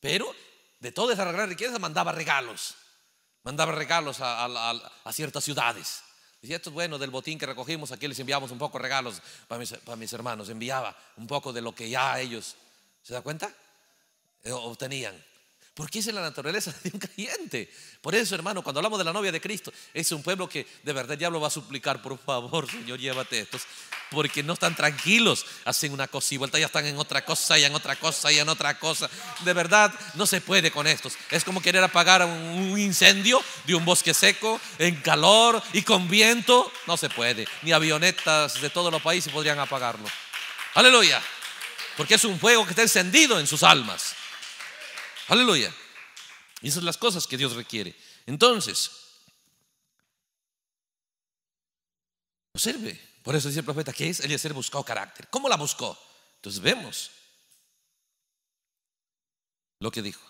Pero de todas esas gran riqueza mandaba regalos, mandaba regalos a ciertas ciudades y esto es bueno del botín que recogimos, aquí les enviamos un poco de regalos para mis, para mis hermanos, enviaba un poco de lo que ya ellos, ¿se da cuenta? Eh, obtenían. Porque es es la naturaleza de un caliente Por eso, hermano, cuando hablamos de la novia de Cristo, es un pueblo que de verdad el diablo va a suplicar, por favor, Señor, llévate estos. Porque no están tranquilos, hacen una cosa y vuelta, ya están en otra cosa, y en otra cosa, y en otra cosa. De verdad, no se puede con estos. Es como querer apagar un incendio de un bosque seco, en calor y con viento. No se puede. Ni avionetas de todos los países podrían apagarlo. Aleluya. Porque es un fuego que está encendido en sus almas. Aleluya. Y esas son las cosas que Dios requiere. Entonces, observe. Por eso dice el profeta que es ser buscado carácter. ¿Cómo la buscó? Entonces vemos lo que dijo.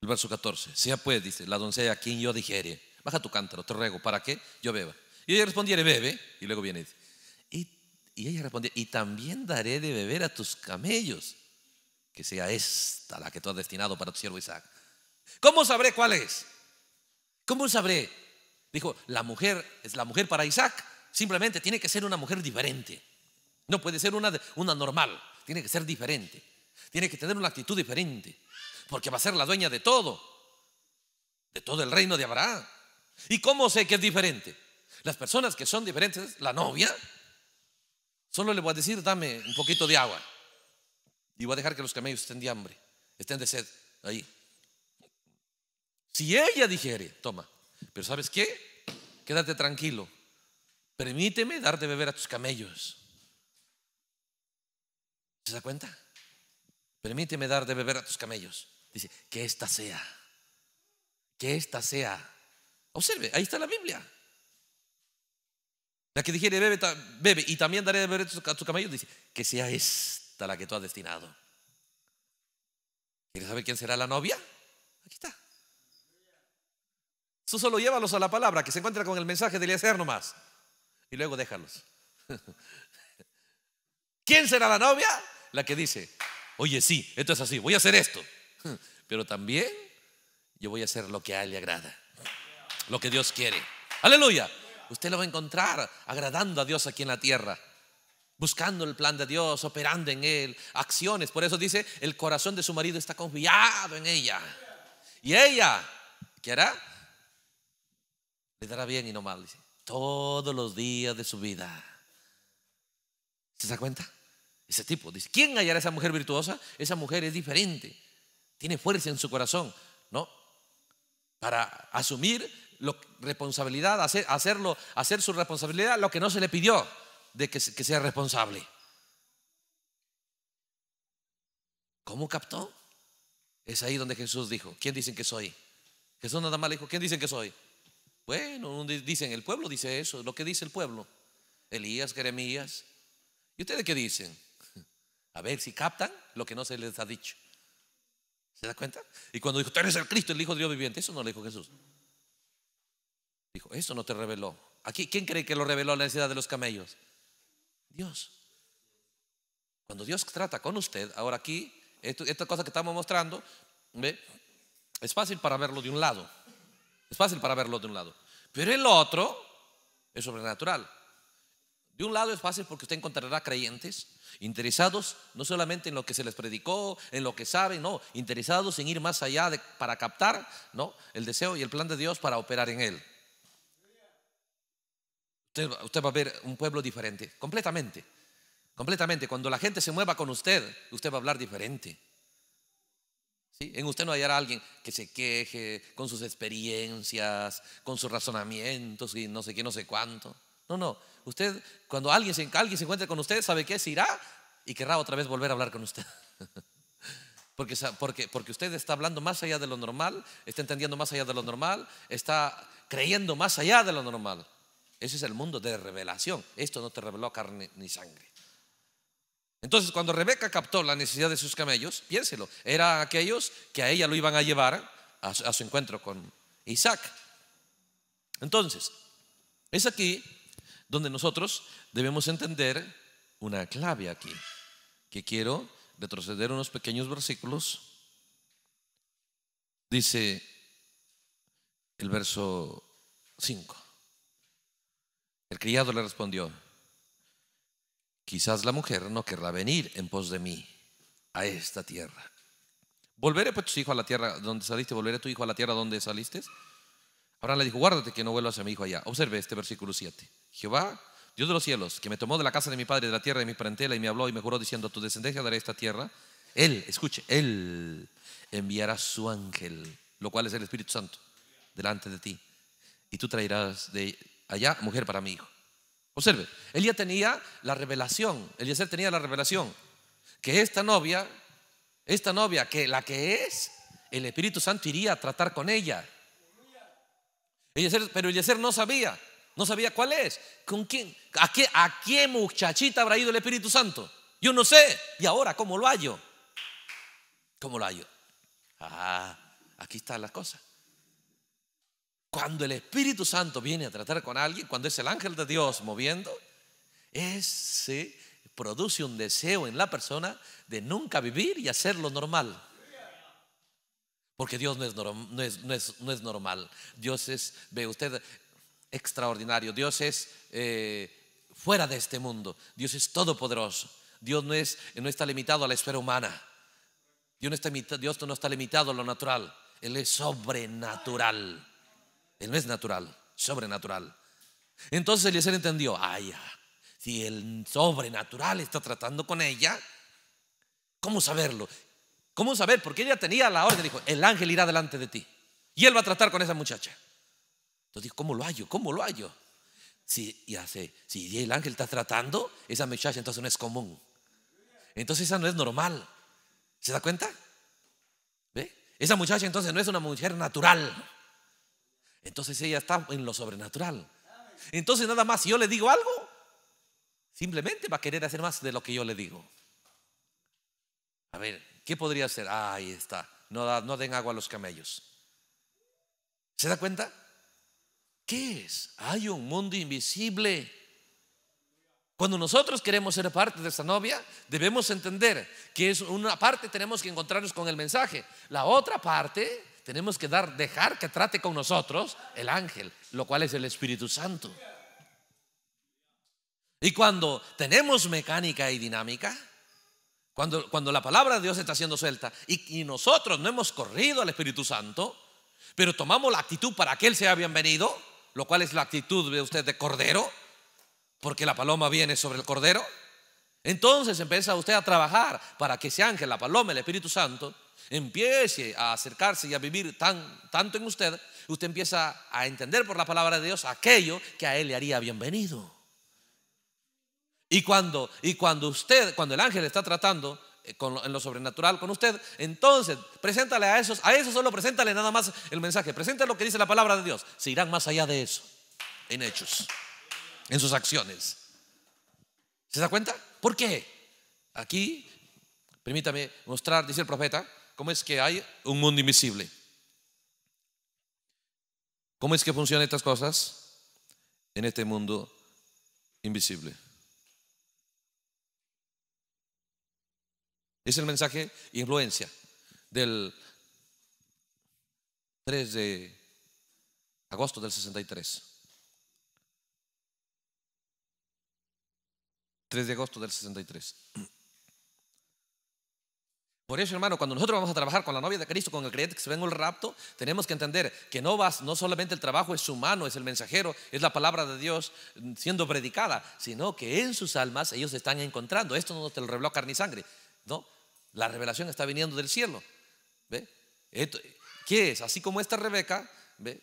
El verso 14. Sea pues, dice, la doncella a quien yo dijere, baja tu cántaro, te ruego, ¿para que Yo beba. Y ella respondiere, bebe. Y luego viene, y, y ella respondió, y también daré de beber a tus camellos que sea esta la que tú has destinado para tu siervo Isaac. ¿Cómo sabré cuál es? ¿Cómo sabré? Dijo, la mujer es la mujer para Isaac, simplemente tiene que ser una mujer diferente. No puede ser una, una normal, tiene que ser diferente. Tiene que tener una actitud diferente, porque va a ser la dueña de todo, de todo el reino de Abraham. ¿Y cómo sé que es diferente? Las personas que son diferentes, la novia, solo le voy a decir, dame un poquito de agua y voy a dejar que los camellos estén de hambre, estén de sed ahí. Si ella dijere, toma, pero ¿sabes qué? Quédate tranquilo, permíteme darte beber a tus camellos. ¿Se da cuenta? Permíteme dar de beber a tus camellos. Dice, que esta sea. Que esta sea. Observe, ahí está la Biblia. La que dijere, bebe, bebe y también daré de beber a tus, a tus camellos, dice, que sea esta. Hasta la que tú has destinado. ¿Quieres saber quién será la novia? Aquí está. Tú solo llévalos a la palabra, que se encuentra con el mensaje de Eliezer nomás. Y luego déjalos. ¿Quién será la novia? La que dice, oye, sí, esto es así, voy a hacer esto. Pero también yo voy a hacer lo que a él le agrada, lo que Dios quiere. Aleluya. Usted lo va a encontrar agradando a Dios aquí en la tierra buscando el plan de Dios, operando en él, acciones. Por eso dice, el corazón de su marido está confiado en ella. Y ella, ¿qué hará? Le dará bien y no mal, dice, todos los días de su vida. ¿Se da cuenta? Ese tipo dice, ¿quién hallará esa mujer virtuosa? Esa mujer es diferente, tiene fuerza en su corazón, ¿no? Para asumir la responsabilidad, hacer, hacerlo, hacer su responsabilidad lo que no se le pidió de que, sea responsable. ¿Cómo captó? Es ahí donde Jesús dijo, ¿quién dicen que soy? Jesús nada más le dijo, ¿quién dicen que soy? Bueno, dicen, el pueblo dice eso, lo que dice el pueblo. Elías, Jeremías. ¿Y ustedes qué dicen? A ver si captan lo que no se les ha dicho. ¿Se da cuenta? Y cuando dijo, tú eres el Cristo, el Hijo de Dios viviente, eso no le dijo Jesús. Dijo, eso no te reveló. Aquí, ¿quién cree que lo reveló la necesidad de los camellos? Dios. Cuando Dios trata con usted, ahora aquí, esta cosa que estamos mostrando, es fácil para verlo de un lado. Es fácil para verlo de un lado. Pero el otro es sobrenatural. De un lado es fácil porque usted encontrará creyentes interesados no solamente en lo que se les predicó, en lo que saben, no, interesados en ir más allá de, para captar ¿no? el deseo y el plan de Dios para operar en él. Usted, va a ver un pueblo diferente, completamente. Completamente. Cuando la gente se mueva con usted, usted va a hablar diferente. En usted no hallará alguien que se queje con sus experiencias, con sus razonamientos y no sé qué, no sé cuánto. No, no. Usted, cuando alguien se, se encuentre con usted, sabe que se irá y querrá otra vez volver a hablar con usted. Porque, porque, porque, usted está hablando más allá de lo normal, está entendiendo más allá de lo normal, está creyendo más allá de lo normal. Ese es el mundo de revelación. Esto no te reveló carne ni sangre. Entonces, cuando Rebeca captó la necesidad de sus camellos, piénselo, eran aquellos que a ella lo iban a llevar a su, encuentro con Isaac. Entonces, es aquí donde nosotros debemos entender una clave aquí, que quiero retroceder unos pequeños versículos. Dice el verso 5 criado le respondió, quizás la mujer no querrá venir en pos de mí a esta tierra. ¿Volveré pues tu hijo a la tierra donde saliste? ¿Volveré tu hijo a la tierra donde saliste? ahora le dijo, guárdate que no vuelvas a mi hijo allá. Observe este versículo 7. Jehová, Dios de los cielos, que me tomó de la casa de mi padre, de la tierra de mi parentela, y me habló y me juró diciendo, tu descendencia daré esta tierra. Él, escuche, Él enviará su ángel, lo cual es el Espíritu Santo, delante de ti. Y tú traerás de allá mujer para mi hijo. Observe, él tenía la revelación, Eliezer tenía la revelación, que esta novia, esta novia, que la que es, el Espíritu Santo iría a tratar con ella. Pero pero Eliezer no sabía, no sabía cuál es, con quién, a qué, a qué muchachita habrá ido el Espíritu Santo. Yo no sé, y ahora, ¿cómo lo hallo? ¿Cómo lo hallo? Ah, aquí están las cosas. Cuando el Espíritu Santo viene a tratar con alguien, cuando es el ángel de Dios moviendo, ese produce un deseo en la persona de nunca vivir y hacer lo normal. Porque Dios no es, no es, normal. Dios es, ve usted, extraordinario. Dios es eh, fuera de este mundo. Dios es todopoderoso. Dios no, es, no está limitado a la esfera humana. Dios no, está, Dios no está limitado a lo natural. Él es sobrenatural. Él no es natural, sobrenatural. Entonces Eliezer entendió, ay, si el sobrenatural está tratando con ella, ¿cómo saberlo? ¿Cómo saber? Porque ella tenía la orden, dijo, el ángel irá delante de ti y él va a tratar con esa muchacha. Entonces dijo, ¿cómo lo hallo? ¿Cómo lo hallo? Si, ya sé, si el ángel está tratando, esa muchacha entonces no es común. Entonces esa no es normal. ¿Se da cuenta? ¿Ve? Esa muchacha entonces no es una mujer natural. Entonces ella está en lo sobrenatural. Entonces nada más, si yo le digo algo, simplemente va a querer hacer más de lo que yo le digo. A ver, ¿qué podría hacer? Ah, ahí está. No, no den agua a los camellos. ¿Se da cuenta? ¿Qué es? Hay un mundo invisible. Cuando nosotros queremos ser parte de esta novia, debemos entender que es una parte tenemos que encontrarnos con el mensaje. La otra parte tenemos que dejar que trate con nosotros el ángel, lo cual es el Espíritu Santo. Y cuando tenemos mecánica y dinámica, cuando, cuando la palabra de Dios está siendo suelta y, y nosotros no hemos corrido al Espíritu Santo, pero tomamos la actitud para que Él sea bienvenido, lo cual es la actitud de usted de cordero, porque la paloma viene sobre el cordero. Entonces empieza usted a trabajar para que ese ángel, la paloma, el Espíritu Santo, empiece a acercarse y a vivir tan, tanto en usted, usted empieza a entender por la palabra de Dios aquello que a él le haría bienvenido. Y cuando, y cuando usted, cuando el ángel está tratando eh, en lo sobrenatural con usted, entonces preséntale a esos, a esos solo preséntale nada más el mensaje, preséntale lo que dice la palabra de Dios, se irán más allá de eso, en hechos, en sus acciones. ¿Se da cuenta? ¿Por qué? Aquí, permítame mostrar, dice el profeta, ¿Cómo es que hay un mundo invisible? ¿Cómo es que funcionan estas cosas en este mundo invisible? Es el mensaje influencia del 3 de agosto del 63. 3 de agosto del 63. Por eso, hermano, cuando nosotros vamos a trabajar con la novia de Cristo, con el creyente que se venga el rapto, tenemos que entender que no vas, no solamente el trabajo es humano, es el mensajero, es la palabra de Dios siendo predicada, sino que en sus almas ellos están encontrando. Esto no te lo reveló carne y sangre, ¿no? La revelación está viniendo del cielo. ¿Ve? ¿Qué es? Así como esta Rebeca, ¿ve?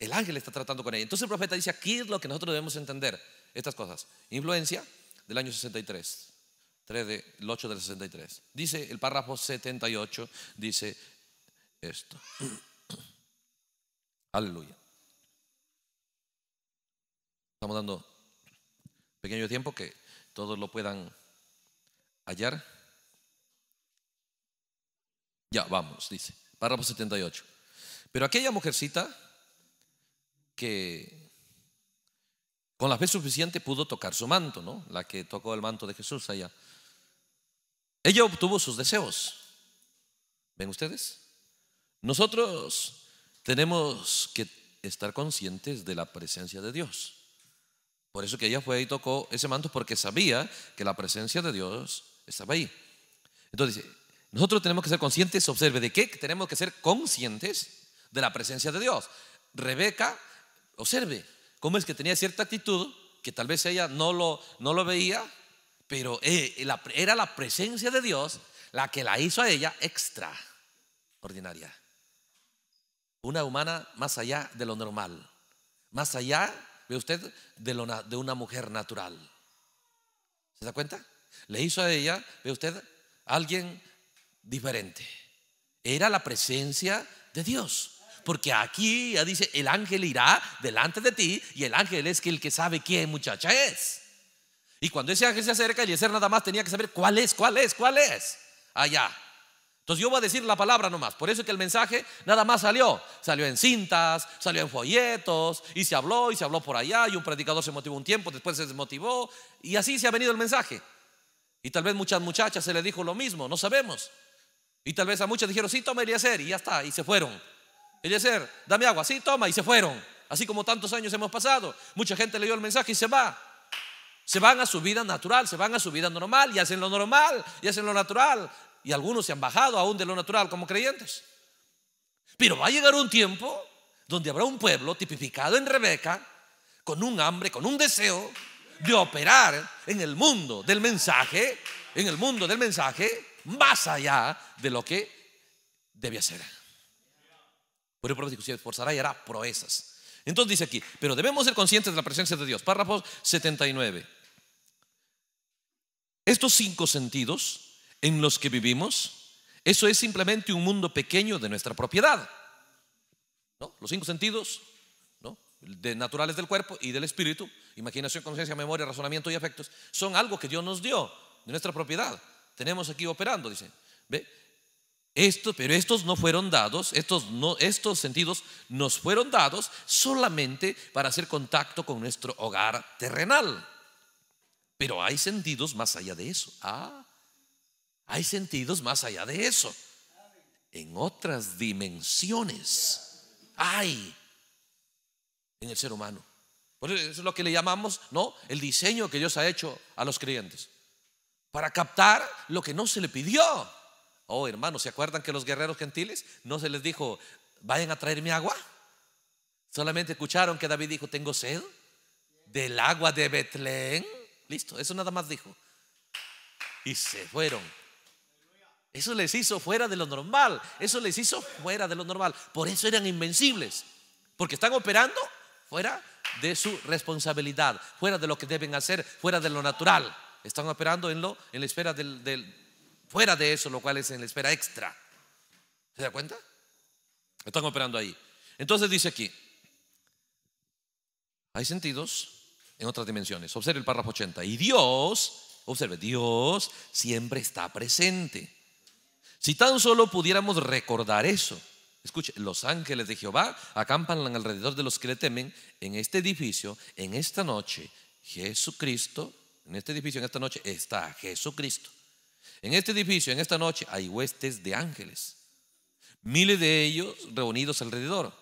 El ángel está tratando con ella. Entonces el profeta dice, ¿qué es lo que nosotros debemos entender, estas cosas. Influencia del año 63. 3 de, 8 del 63. Dice el párrafo 78, dice esto. Aleluya. Estamos dando pequeño tiempo que todos lo puedan hallar. Ya, vamos, dice. Párrafo 78. Pero aquella mujercita que con la fe suficiente pudo tocar su manto, ¿no? La que tocó el manto de Jesús allá. Ella obtuvo sus deseos. ¿Ven ustedes? Nosotros tenemos que estar conscientes de la presencia de Dios. Por eso que ella fue y tocó ese manto porque sabía que la presencia de Dios estaba ahí. Entonces, nosotros tenemos que ser conscientes, observe, ¿de qué? Tenemos que ser conscientes de la presencia de Dios. Rebeca, observe, cómo es que tenía cierta actitud que tal vez ella no lo, no lo veía, pero eh, era la presencia de Dios la que la hizo a ella extraordinaria. Una humana más allá de lo normal, más allá, ve usted, de, de una mujer natural. ¿Se da cuenta? Le hizo a ella, ve usted, alguien diferente. Era la presencia de Dios. Porque aquí ya dice, el ángel irá delante de ti y el ángel es el que sabe quién muchacha es. Y cuando ese ángel se acerca, Eliezer nada más tenía que saber cuál es, cuál es, cuál es. Allá. Entonces yo voy a decir la palabra nomás. Por eso es que el mensaje nada más salió. Salió en cintas, salió en folletos, y se habló, y se habló por allá, y un predicador se motivó un tiempo, después se desmotivó, y así se ha venido el mensaje. Y tal vez muchas muchachas se le dijo lo mismo, no sabemos. Y tal vez a muchas dijeron, sí, toma Eliezer, y ya está, y se fueron. Eliezer, dame agua, sí, toma, y se fueron. Así como tantos años hemos pasado. Mucha gente leyó el mensaje y se va. Se van a su vida natural, se van a su vida normal y hacen lo normal y hacen lo natural. Y algunos se han bajado aún de lo natural como creyentes. Pero va a llegar un tiempo donde habrá un pueblo tipificado en Rebeca con un hambre, con un deseo de operar en el mundo del mensaje, en el mundo del mensaje, más allá de lo que debe hacer. Por el profeta se hará proezas. Entonces dice aquí, pero debemos ser conscientes de la presencia de Dios. Párrafo 79. Estos cinco sentidos en los que vivimos, eso es simplemente un mundo pequeño de nuestra propiedad. Los cinco sentidos ¿no? de naturales del cuerpo y del espíritu, imaginación, conciencia, memoria, razonamiento y afectos, son algo que Dios nos dio de nuestra propiedad. Tenemos aquí operando, dice. ¿Ve? Esto, pero estos no fueron dados, estos, no, estos sentidos nos fueron dados solamente para hacer contacto con nuestro hogar terrenal. Pero hay sentidos más allá de eso. Ah, hay sentidos más allá de eso. En otras dimensiones hay en el ser humano. Por eso es lo que le llamamos, ¿no? El diseño que Dios ha hecho a los creyentes. Para captar lo que no se le pidió. Oh, hermanos, ¿se acuerdan que los guerreros gentiles no se les dijo, vayan a traerme agua? Solamente escucharon que David dijo, tengo sed del agua de Betléem. Listo, eso nada más dijo. Y se fueron. Eso les hizo fuera de lo normal. Eso les hizo fuera de lo normal. Por eso eran invencibles. Porque están operando fuera de su responsabilidad, fuera de lo que deben hacer, fuera de lo natural. Están operando en lo, en la espera del, del fuera de eso, lo cual es en la espera extra. ¿Se da cuenta? Están operando ahí. Entonces dice aquí, hay sentidos en otras dimensiones. Observe el párrafo 80. Y Dios, observe, Dios siempre está presente. Si tan solo pudiéramos recordar eso. Escuche, los ángeles de Jehová acampan alrededor de los que le temen en este edificio, en esta noche. Jesucristo, en este edificio, en esta noche está Jesucristo. En este edificio, en esta noche, hay huestes de ángeles. Miles de ellos reunidos alrededor.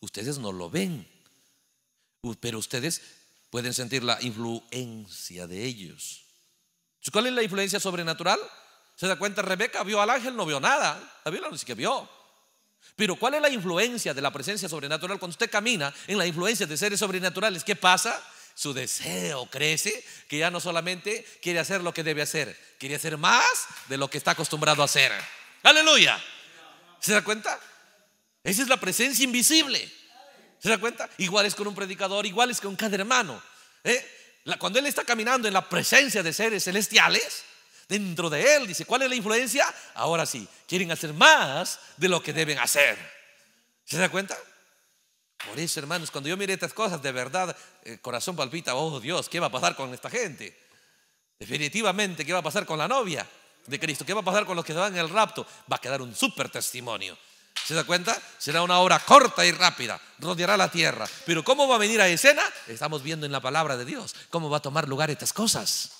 Ustedes no lo ven, pero ustedes pueden sentir la influencia de ellos. ¿Cuál es la influencia sobrenatural? ¿Se da cuenta? Rebeca vio al ángel, no vio nada. La vio, no dice que vio. Pero ¿cuál es la influencia de la presencia sobrenatural? Cuando usted camina en la influencia de seres sobrenaturales, ¿qué pasa? Su deseo crece, que ya no solamente quiere hacer lo que debe hacer, quiere hacer más de lo que está acostumbrado a hacer. Aleluya. ¿Se da cuenta? Esa es la presencia invisible. ¿Se da cuenta? Igual es con un predicador, igual es con cada hermano. ¿eh? Cuando él está caminando en la presencia de seres celestiales, dentro de él, dice, ¿cuál es la influencia? Ahora sí, quieren hacer más de lo que deben hacer. ¿Se da cuenta? Por eso, hermanos, cuando yo mire estas cosas, de verdad, el corazón palpita, oh Dios, ¿qué va a pasar con esta gente? Definitivamente, ¿qué va a pasar con la novia de Cristo? ¿Qué va a pasar con los que se van en el rapto? Va a quedar un súper testimonio. ¿Se da cuenta? Será una obra corta y rápida, rodeará la tierra. Pero ¿cómo va a venir a escena? Estamos viendo en la palabra de Dios cómo va a tomar lugar estas cosas.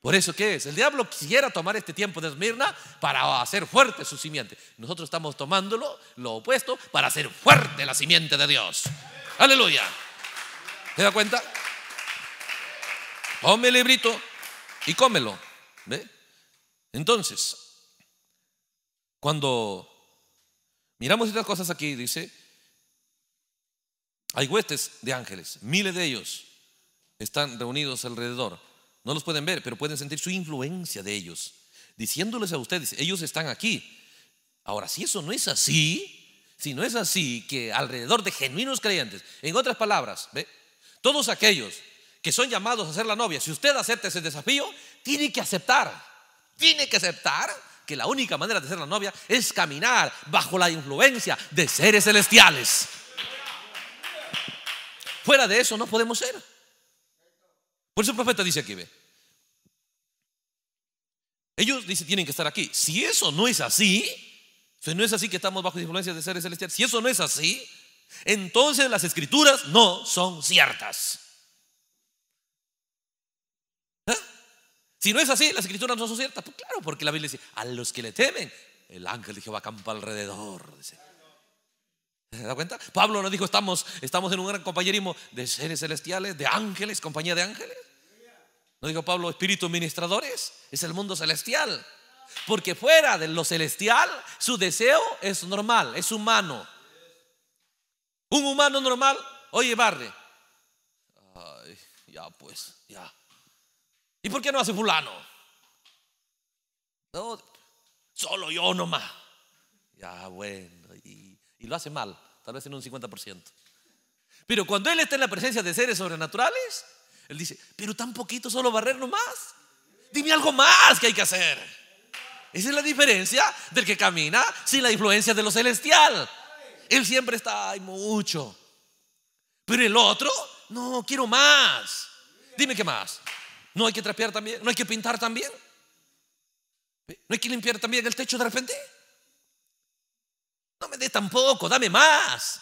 Por eso, ¿qué es? El diablo quisiera tomar este tiempo de Esmirna para hacer fuerte su simiente. Nosotros estamos tomándolo, lo opuesto, para hacer fuerte la simiente de Dios. Aleluya. ¿Se da cuenta? Tome el librito y cómelo. ¿Ve? Entonces, cuando Miramos estas cosas aquí, dice, hay huestes de ángeles, miles de ellos están reunidos alrededor. No los pueden ver, pero pueden sentir su influencia de ellos, diciéndoles a ustedes, ellos están aquí. Ahora, si eso no es así, si no es así, que alrededor de genuinos creyentes, en otras palabras, ¿ve? todos aquellos que son llamados a ser la novia, si usted acepta ese desafío, tiene que aceptar, tiene que aceptar la única manera de ser la novia es caminar bajo la influencia de seres celestiales. Fuera de eso no podemos ser. Por eso el profeta dice aquí, ve. Ellos dicen tienen que estar aquí. Si eso no es así, si no es así que estamos bajo la influencia de seres celestiales, si eso no es así, entonces las escrituras no son ciertas. ¿Eh? Si no es así, las escrituras no son ciertas. Pues claro, porque la Biblia dice, a los que le temen, el ángel de Jehová campa alrededor. ¿Se da cuenta? Pablo nos dijo, estamos, estamos en un gran compañerismo de seres celestiales, de ángeles, compañía de ángeles. No dijo Pablo, espíritus ministradores, es el mundo celestial. Porque fuera de lo celestial, su deseo es normal, es humano. Un humano normal, oye, barre. Ay, ya pues, ya. ¿Y por qué no hace fulano? solo yo nomás. Ya, bueno, y, lo hace mal, tal vez en un 50%. Pero cuando él está en la presencia de seres sobrenaturales, él dice, pero tan poquito solo barrer nomás. Dime algo más que hay que hacer. Esa es la diferencia del que camina sin la influencia de lo celestial. Él siempre está, hay mucho. Pero el otro, no, quiero más. Dime qué más. No hay que trapear también, no hay que pintar también. No hay que limpiar también el techo de repente. No me dé tampoco, dame más.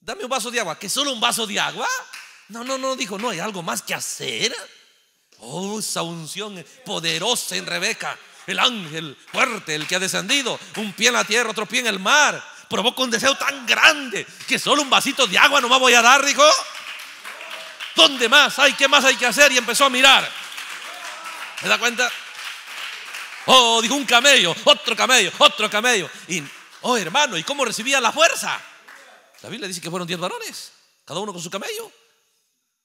Dame un vaso de agua, que solo un vaso de agua. No, no, no, dijo, no hay algo más que hacer. Oh, esa unción poderosa en Rebeca. El ángel fuerte, el que ha descendido, un pie en la tierra, otro pie en el mar. Provoca un deseo tan grande que solo un vasito de agua no me voy a dar, dijo. ¿Dónde más hay? ¿Qué más hay que hacer? Y empezó a mirar. ¿Se da cuenta? Oh, dijo un camello, otro camello, otro camello. Y, oh hermano, ¿y cómo recibía la fuerza? La Biblia dice que fueron diez varones, cada uno con su camello.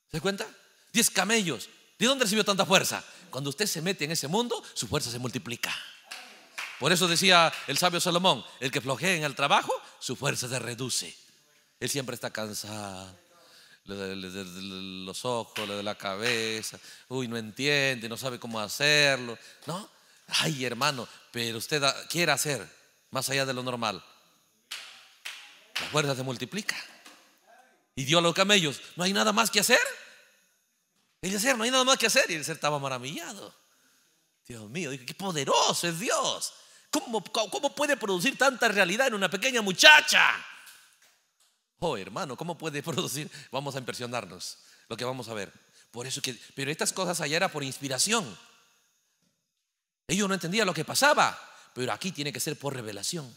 ¿Se da cuenta? Diez camellos. ¿De dónde recibió tanta fuerza? Cuando usted se mete en ese mundo, su fuerza se multiplica. Por eso decía el sabio Salomón, el que flojea en el trabajo, su fuerza se reduce. Él siempre está cansado los ojos, le de la cabeza, uy, no entiende, no sabe cómo hacerlo, ¿no? Ay, hermano, pero usted quiere hacer más allá de lo normal. La fuerza se multiplica. Y dio a los camellos, no hay nada más que hacer. ella ser, no hay nada más que hacer. Y el ser estaba maravillado. Dios mío, qué poderoso es Dios. ¿Cómo, ¿Cómo puede producir tanta realidad en una pequeña muchacha? Oh, hermano, ¿cómo puede producir? Vamos a impresionarnos lo que vamos a ver. Por eso que, pero estas cosas allá era por inspiración. Ellos no entendían lo que pasaba, pero aquí tiene que ser por revelación.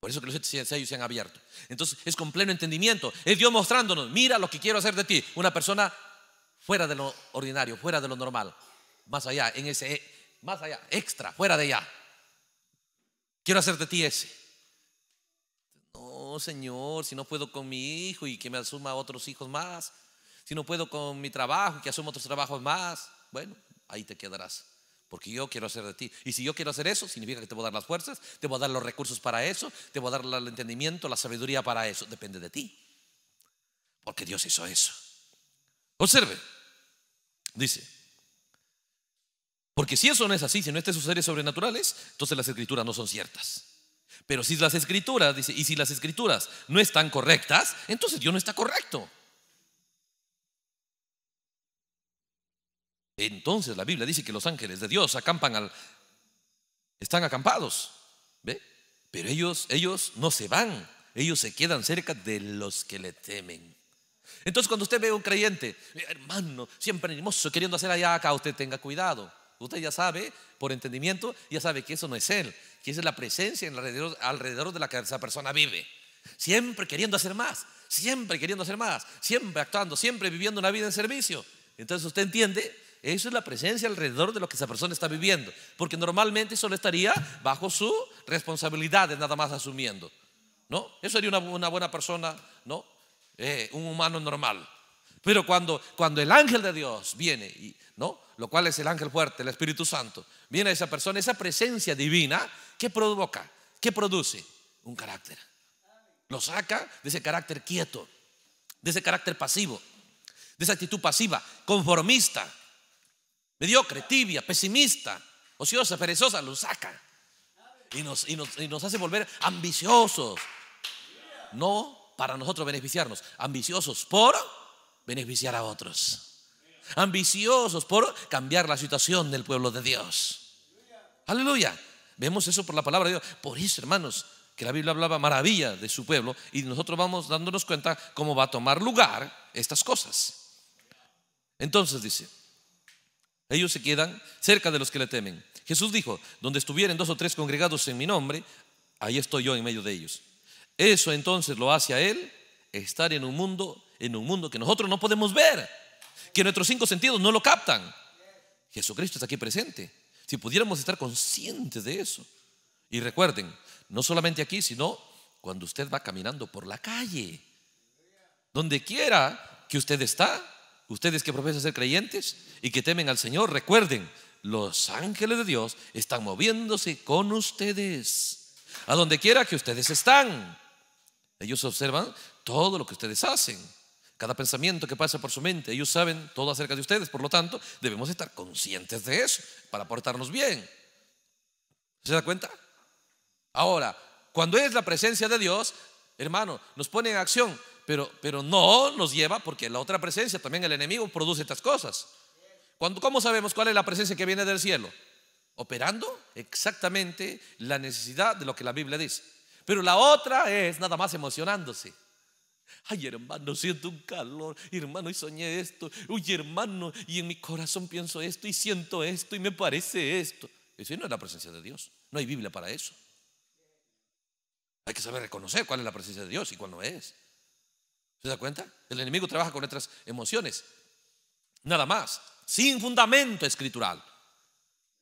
Por eso que los sellos se han abierto. Entonces es con pleno entendimiento. Es Dios mostrándonos, mira lo que quiero hacer de ti. Una persona fuera de lo ordinario, fuera de lo normal, más allá, en ese, más allá, extra, fuera de allá. Quiero hacer de ti ese. Señor, si no puedo con mi hijo y que me asuma otros hijos más, si no puedo con mi trabajo y que asuma otros trabajos más, bueno, ahí te quedarás. Porque yo quiero hacer de ti. Y si yo quiero hacer eso, significa que te voy a dar las fuerzas, te voy a dar los recursos para eso, te voy a dar el entendimiento, la sabiduría para eso. Depende de ti. Porque Dios hizo eso. Observe. Dice. Porque si eso no es así, si no sus seres sobrenaturales, entonces las escrituras no son ciertas. Pero si las escrituras, dice, y si las escrituras no están correctas, entonces Dios no está correcto. Entonces la Biblia dice que los ángeles de Dios acampan al están acampados, ¿ve? Pero ellos ellos no se van, ellos se quedan cerca de los que le temen. Entonces cuando usted ve a un creyente, hermano, siempre animoso queriendo hacer allá acá, usted tenga cuidado. Usted ya sabe, por entendimiento, ya sabe que eso no es Él, que esa es la presencia alrededor, de la que esa persona vive. Siempre queriendo hacer más, siempre queriendo hacer más, siempre actuando, siempre viviendo una vida en servicio. Entonces usted entiende, eso es la presencia alrededor de lo que esa persona está viviendo, porque normalmente solo estaría bajo su responsabilidad, nada más asumiendo. ¿No? Eso sería una, buena persona, ¿no? Eh, un humano normal. Pero cuando, cuando el ángel de Dios viene, ¿no? Lo cual es el ángel fuerte, el Espíritu Santo, viene a esa persona, esa presencia divina, ¿qué provoca? ¿Qué produce? Un carácter. Lo saca de ese carácter quieto, de ese carácter pasivo, de esa actitud pasiva, conformista, mediocre, tibia, pesimista, ociosa, perezosa, lo saca. y nos, hace volver ambiciosos. No para nosotros beneficiarnos, ambiciosos por beneficiar a otros. Ambiciosos por cambiar la situación del pueblo de Dios. Aleluya. Vemos eso por la palabra de Dios. Por eso, hermanos, que la Biblia hablaba maravilla de su pueblo y nosotros vamos dándonos cuenta cómo va a tomar lugar estas cosas. Entonces dice, ellos se quedan cerca de los que le temen. Jesús dijo, donde estuvieren dos o tres congregados en mi nombre, ahí estoy yo en medio de ellos. Eso entonces lo hace a él estar en un mundo en un mundo que nosotros no podemos ver, que nuestros cinco sentidos no lo captan. Jesucristo está aquí presente. Si pudiéramos estar conscientes de eso. Y recuerden, no solamente aquí, sino cuando usted va caminando por la calle, donde quiera que usted está, ustedes que profesan ser creyentes y que temen al Señor, recuerden, los ángeles de Dios están moviéndose con ustedes, a donde quiera que ustedes están. Ellos observan todo lo que ustedes hacen cada pensamiento que pasa por su mente. Ellos saben todo acerca de ustedes, por lo tanto, debemos estar conscientes de eso para portarnos bien. ¿Se da cuenta? Ahora, cuando es la presencia de Dios, hermano, nos pone en acción, pero, pero no nos lleva porque la otra presencia, también el enemigo, produce estas cosas. Cuando, ¿Cómo sabemos cuál es la presencia que viene del cielo? Operando exactamente la necesidad de lo que la Biblia dice. Pero la otra es nada más emocionándose. Ay, hermano, siento un calor, hermano, y soñé esto. Uy, hermano, y en mi corazón pienso esto, y siento esto, y me parece esto. Eso no es la presencia de Dios. No hay Biblia para eso. Hay que saber reconocer cuál es la presencia de Dios y cuál no es. ¿Se da cuenta? El enemigo trabaja con nuestras emociones. Nada más. Sin fundamento escritural.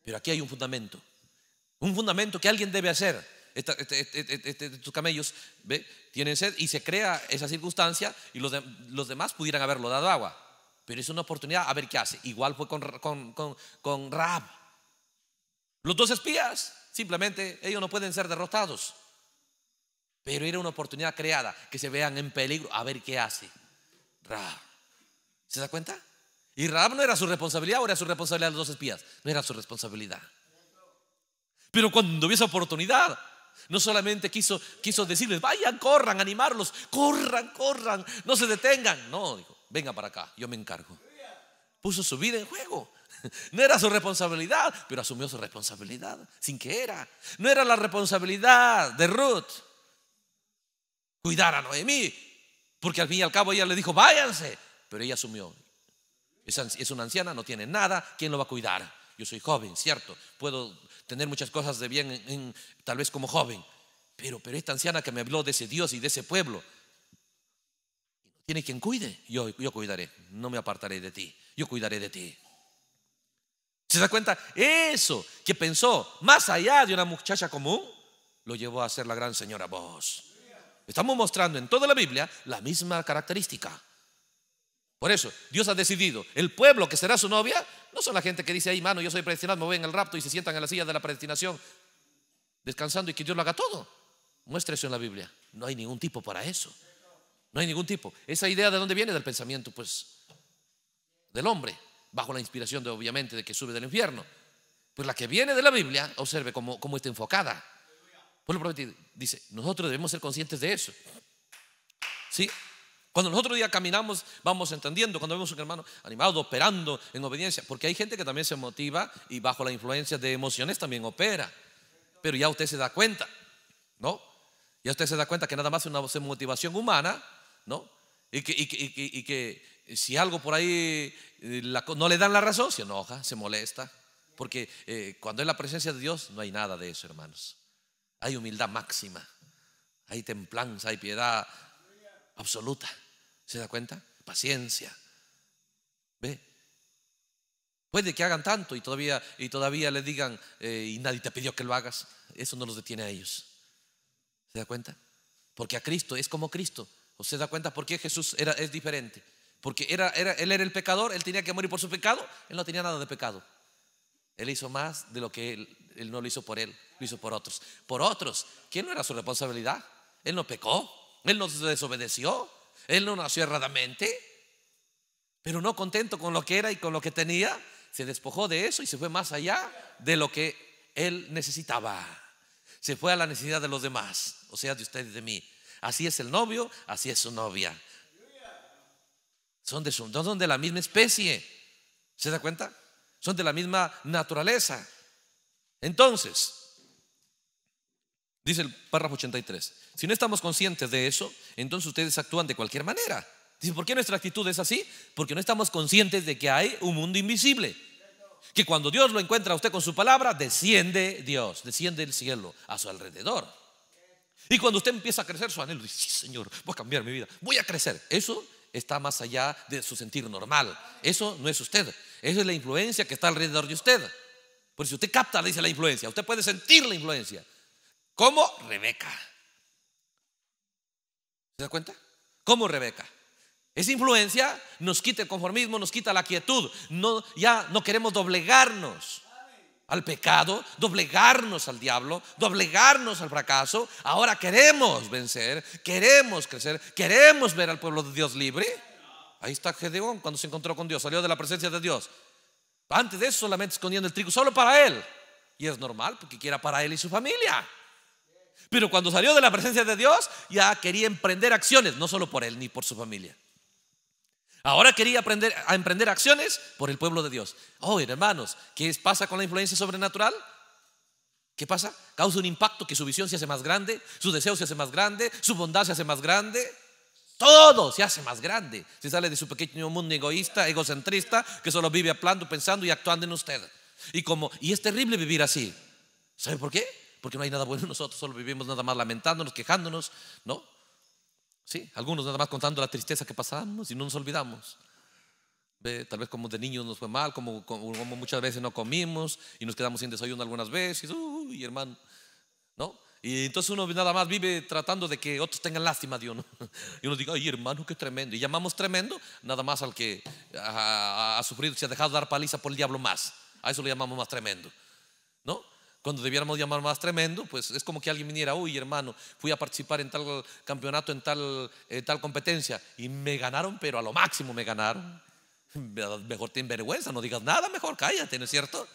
Pero aquí hay un fundamento. Un fundamento que alguien debe hacer. Este, este, este, estos camellos tienen sed y se crea esa circunstancia y los, demás pudieran haberlo dado agua. Pero es una oportunidad, a ver qué hace. Igual fue con, con, Los dos espías, simplemente ellos no pueden ser derrotados. Pero era una oportunidad creada, que se vean en peligro, a ver qué hace. Rab. ¿Se da cuenta? Y Rab no era su responsabilidad, o era su responsabilidad los dos espías. No era su responsabilidad. Pero cuando hubiese oportunidad, no solamente quiso, quiso decirles, vayan, corran, animarlos, corran, corran, no se detengan. No, dijo, venga para acá, yo me encargo. Puso su vida en juego. No era su responsabilidad, pero asumió su responsabilidad, sin que era. No era la responsabilidad de Ruth cuidar a Noemí, porque al fin y al cabo ella le dijo, váyanse, pero ella asumió. Es una anciana, no tiene nada, ¿quién lo va a cuidar? Yo soy joven, cierto, puedo tener muchas cosas de bien, en, tal vez como joven. Pero, pero esta anciana que me habló de ese Dios y de ese pueblo, tiene quien cuide. Yo, yo cuidaré, no me apartaré de ti, yo cuidaré de ti. ¿Se da cuenta? Eso que pensó más allá de una muchacha común, lo llevó a ser la gran señora vos. Estamos mostrando en toda la Biblia la misma característica. Por eso, Dios ha decidido, el pueblo que será su novia no son la gente que dice, ay mano, yo soy predestinado, me voy en el rapto y se sientan en la silla de la predestinación, descansando y que Dios lo haga todo. Muestre eso en la Biblia. No hay ningún tipo para eso. No hay ningún tipo. Esa idea de dónde viene del pensamiento, pues, del hombre, bajo la inspiración de, obviamente, de que sube del infierno. Pues la que viene de la Biblia, observe cómo, está enfocada. lo prometido dice, nosotros debemos ser conscientes de eso. Sí, cuando nosotros ya caminamos, vamos entendiendo. Cuando vemos un hermano animado, operando en obediencia. Porque hay gente que también se motiva y bajo la influencia de emociones también opera. Pero ya usted se da cuenta, ¿no? Ya usted se da cuenta que nada más es una motivación humana, ¿no? Y que, si algo por ahí eh, no le dan la razón, se enoja, se molesta. Porque eh, cuando es la presencia de Dios, no hay nada de eso, hermanos. Hay humildad máxima, hay templanza, hay piedad absoluta. ¿Se da cuenta? Paciencia. ¿Ve? Puede que hagan tanto y todavía, y todavía le digan, eh, y nadie te pidió que lo hagas. Eso no los detiene a ellos. ¿Se da cuenta? Porque a Cristo es como Cristo. ¿O se da cuenta por qué Jesús era, es diferente? Porque era, era, él era el pecador, él tenía que morir por su pecado, él no tenía nada de pecado. Él hizo más de lo que él, él no lo hizo por él, lo hizo por otros. Por otros, ¿quién no era su responsabilidad? Él no pecó, él no desobedeció, él no nació erradamente, pero no contento con lo que era y con lo que tenía, se despojó de eso y se fue más allá de lo que él necesitaba. Se fue a la necesidad de los demás, o sea, de ustedes y de mí. Así es el novio, así es su novia. Son de, son de la misma especie. ¿Se da cuenta? Son de la misma naturaleza. Entonces, Dice el párrafo 83. Si no estamos conscientes de eso, entonces ustedes actúan de cualquier manera. Dice, ¿por qué nuestra actitud es así? Porque no estamos conscientes de que hay un mundo invisible. Que cuando Dios lo encuentra a usted con su palabra, desciende Dios, desciende el cielo a su alrededor. Y cuando usted empieza a crecer, su anhelo dice, sí, Señor, voy a cambiar mi vida, voy a crecer. Eso está más allá de su sentir normal. Eso no es usted. Esa es la influencia que está alrededor de usted. Porque si usted capta, dice la influencia, usted puede sentir la influencia. Como Rebeca. ¿Se da cuenta? Como Rebeca. Esa influencia nos quita el conformismo, nos quita la quietud. No, ya no queremos doblegarnos al pecado, doblegarnos al diablo, doblegarnos al fracaso. Ahora queremos vencer, queremos crecer, queremos ver al pueblo de Dios libre. Ahí está Gedeón cuando se encontró con Dios, salió de la presencia de Dios. Antes de eso solamente escondiendo el trigo, solo para él. Y es normal porque quiera para él y su familia. Pero cuando salió de la presencia de Dios, ya quería emprender acciones, no solo por él ni por su familia. Ahora quería aprender a emprender acciones por el pueblo de Dios. Oh, hermanos, ¿qué pasa con la influencia sobrenatural? ¿Qué pasa? Causa un impacto que su visión se hace más grande, su deseo se hace más grande, su bondad se hace más grande. Todo se hace más grande. Se sale de su pequeño mundo egoísta, egocentrista, que solo vive hablando, pensando y actuando en usted. Y, como, y es terrible vivir así. ¿Sabe por qué? porque no hay nada bueno en nosotros, solo vivimos nada más lamentándonos, quejándonos, ¿no? Sí, algunos nada más contando la tristeza que pasamos y no nos olvidamos. Tal vez como de niños nos fue mal, como, muchas veces no comimos y nos quedamos sin desayuno algunas veces, uy, hermano, ¿no? Y entonces uno nada más vive tratando de que otros tengan lástima de uno. Y uno diga, ay hermano, qué tremendo. Y llamamos tremendo nada más al que ha, sufrido, se ha dejado dar paliza por el diablo más. A eso lo llamamos más tremendo. ¿No? cuando debiéramos llamar más tremendo, pues es como que alguien viniera, uy hermano, fui a participar en tal campeonato, en tal, eh, competencia, y me ganaron, pero a lo máximo me ganaron. Mejor te envergüenza, no digas nada, mejor cállate, ¿no es cierto?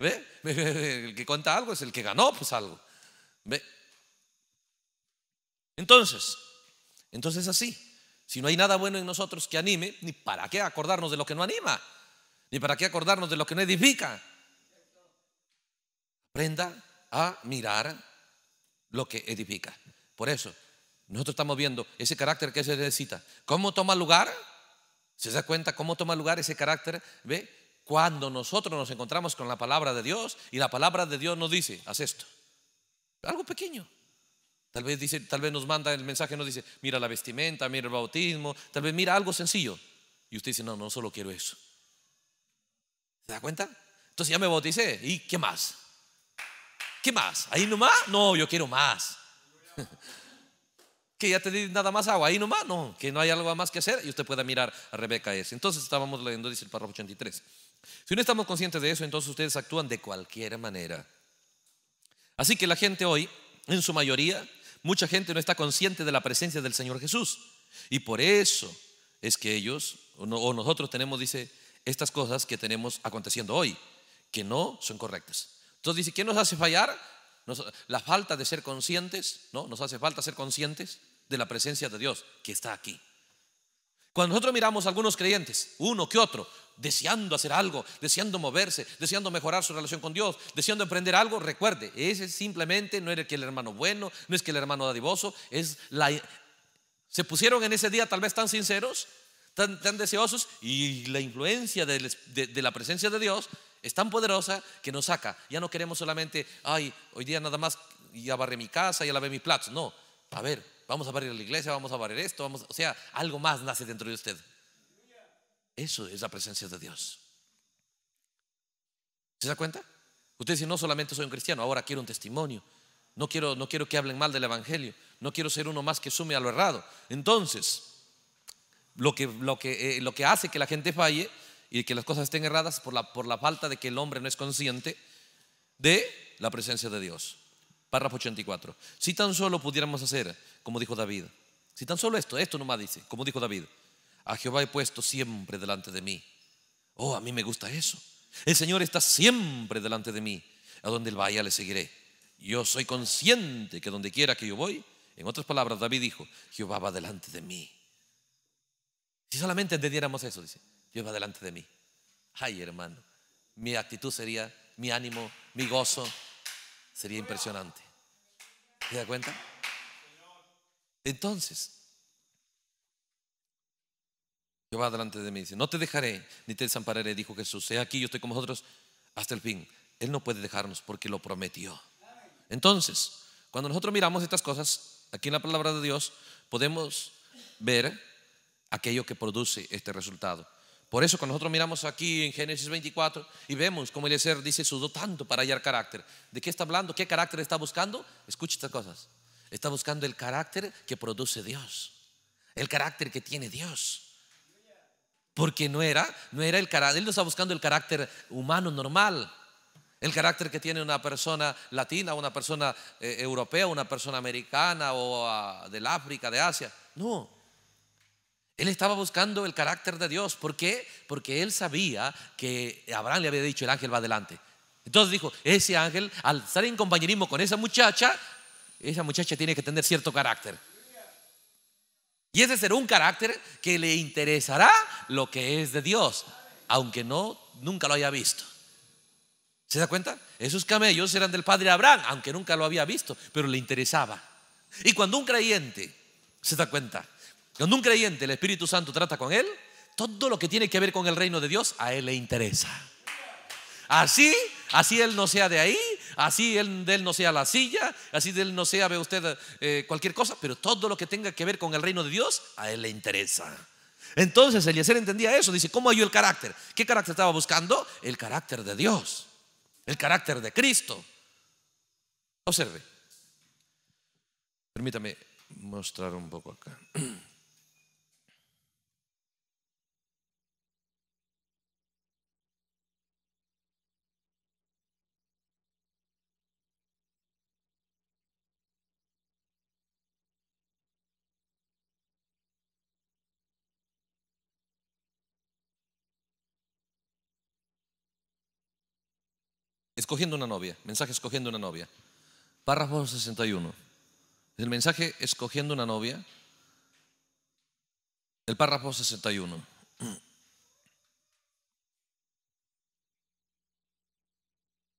¿Ve? El que cuenta algo es el que ganó, pues algo. ¿Ve? Entonces, entonces así, si no hay nada bueno en nosotros que anime, ni para qué acordarnos de lo que no anima, ni para qué acordarnos de lo que no edifica. Aprenda a mirar lo que edifica. Por eso, nosotros estamos viendo ese carácter que se necesita. ¿Cómo toma lugar? ¿Se da cuenta cómo toma lugar ese carácter? ¿Ve? Cuando nosotros nos encontramos con la palabra de Dios y la palabra de Dios nos dice, haz esto. Algo pequeño. Tal vez, dice, tal vez nos manda el mensaje, nos dice, mira la vestimenta, mira el bautismo, tal vez mira algo sencillo. Y usted dice, no, no solo quiero eso. ¿Se da cuenta? Entonces ya me bauticé. ¿Y qué más? ¿Qué más? ¿Ahí nomás? No, yo quiero más. que ya te di nada más agua, ahí nomás, no, que no hay algo más que hacer y usted pueda mirar a Rebeca S. Entonces estábamos leyendo, dice el párrafo 83. Si no estamos conscientes de eso, entonces ustedes actúan de cualquier manera. Así que la gente hoy, en su mayoría, mucha gente no está consciente de la presencia del Señor Jesús. Y por eso es que ellos, o nosotros tenemos, dice, estas cosas que tenemos aconteciendo hoy, que no son correctas. Entonces dice, ¿qué nos hace fallar? la falta de ser conscientes, ¿no? Nos hace falta ser conscientes de la presencia de Dios que está aquí. Cuando nosotros miramos a algunos creyentes, uno que otro, deseando hacer algo, deseando moverse, deseando mejorar su relación con Dios, deseando emprender algo, recuerde, ese simplemente no era que el hermano bueno, no es que el hermano dadivoso, es la se pusieron en ese día tal vez tan sinceros, tan, deseosos y la influencia de la presencia de Dios es tan poderosa que nos saca. Ya no queremos solamente, ay, hoy día nada más ya barré mi casa, ya lavé mi platos. No, a ver, vamos a barrer la iglesia, vamos a barrer esto, vamos, o sea, algo más nace dentro de usted. Eso es la presencia de Dios. ¿Se da cuenta? Usted dice, no solamente soy un cristiano, ahora quiero un testimonio. No quiero, no quiero que hablen mal del Evangelio. No quiero ser uno más que sume a lo errado. Entonces, lo que, lo que, eh, lo que hace que la gente falle y que las cosas estén erradas por la, por la falta de que el hombre no es consciente de la presencia de Dios. Párrafo 84. Si tan solo pudiéramos hacer, como dijo David, si tan solo esto, esto nomás dice, como dijo David, a Jehová he puesto siempre delante de mí. Oh, a mí me gusta eso. El Señor está siempre delante de mí. A donde Él vaya le seguiré. Yo soy consciente que donde quiera que yo voy, en otras palabras, David dijo, Jehová va delante de mí. Si solamente entendiéramos eso, dice, Dios va delante de mí. Ay, hermano, mi actitud sería, mi ánimo, mi gozo, sería impresionante. ¿Te da cuenta? Entonces, va delante de mí dice, no te dejaré ni te desampararé, dijo Jesús, Sea aquí yo estoy con vosotros hasta el fin. Él no puede dejarnos porque lo prometió. Entonces, cuando nosotros miramos estas cosas, aquí en la palabra de Dios, podemos ver aquello que produce este resultado. Por eso cuando nosotros miramos aquí en Génesis 24 y vemos como Eliezer dice, sudó tanto para hallar carácter. ¿De qué está hablando? ¿Qué carácter está buscando? Escucha estas cosas. Está buscando el carácter que produce Dios. El carácter que tiene Dios. Porque no era, no era el carácter, él no está buscando el carácter humano normal. El carácter que tiene una persona latina, una persona eh, europea, una persona americana o ah, del África, de Asia. No, él estaba buscando el carácter de Dios. ¿Por qué? Porque él sabía que Abraham le había dicho, el ángel va adelante. Entonces dijo, ese ángel, al estar en compañerismo con esa muchacha, esa muchacha tiene que tener cierto carácter. Y ese será un carácter que le interesará lo que es de Dios, aunque no nunca lo haya visto. ¿Se da cuenta? Esos camellos eran del padre Abraham, aunque nunca lo había visto, pero le interesaba. Y cuando un creyente se da cuenta cuando un creyente, el Espíritu Santo trata con él, todo lo que tiene que ver con el reino de Dios a él le interesa. Así, así él no sea de ahí, así él, de él no sea la silla, así de él no sea, ve usted, eh, cualquier cosa, pero todo lo que tenga que ver con el reino de Dios a él le interesa. Entonces Eliezer entendía eso, dice, ¿cómo hay el carácter? ¿Qué carácter estaba buscando? El carácter de Dios, el carácter de Cristo. Observe. Permítame mostrar un poco acá. escogiendo una novia, mensaje escogiendo una novia. Párrafo 61. El mensaje escogiendo una novia, el párrafo 61.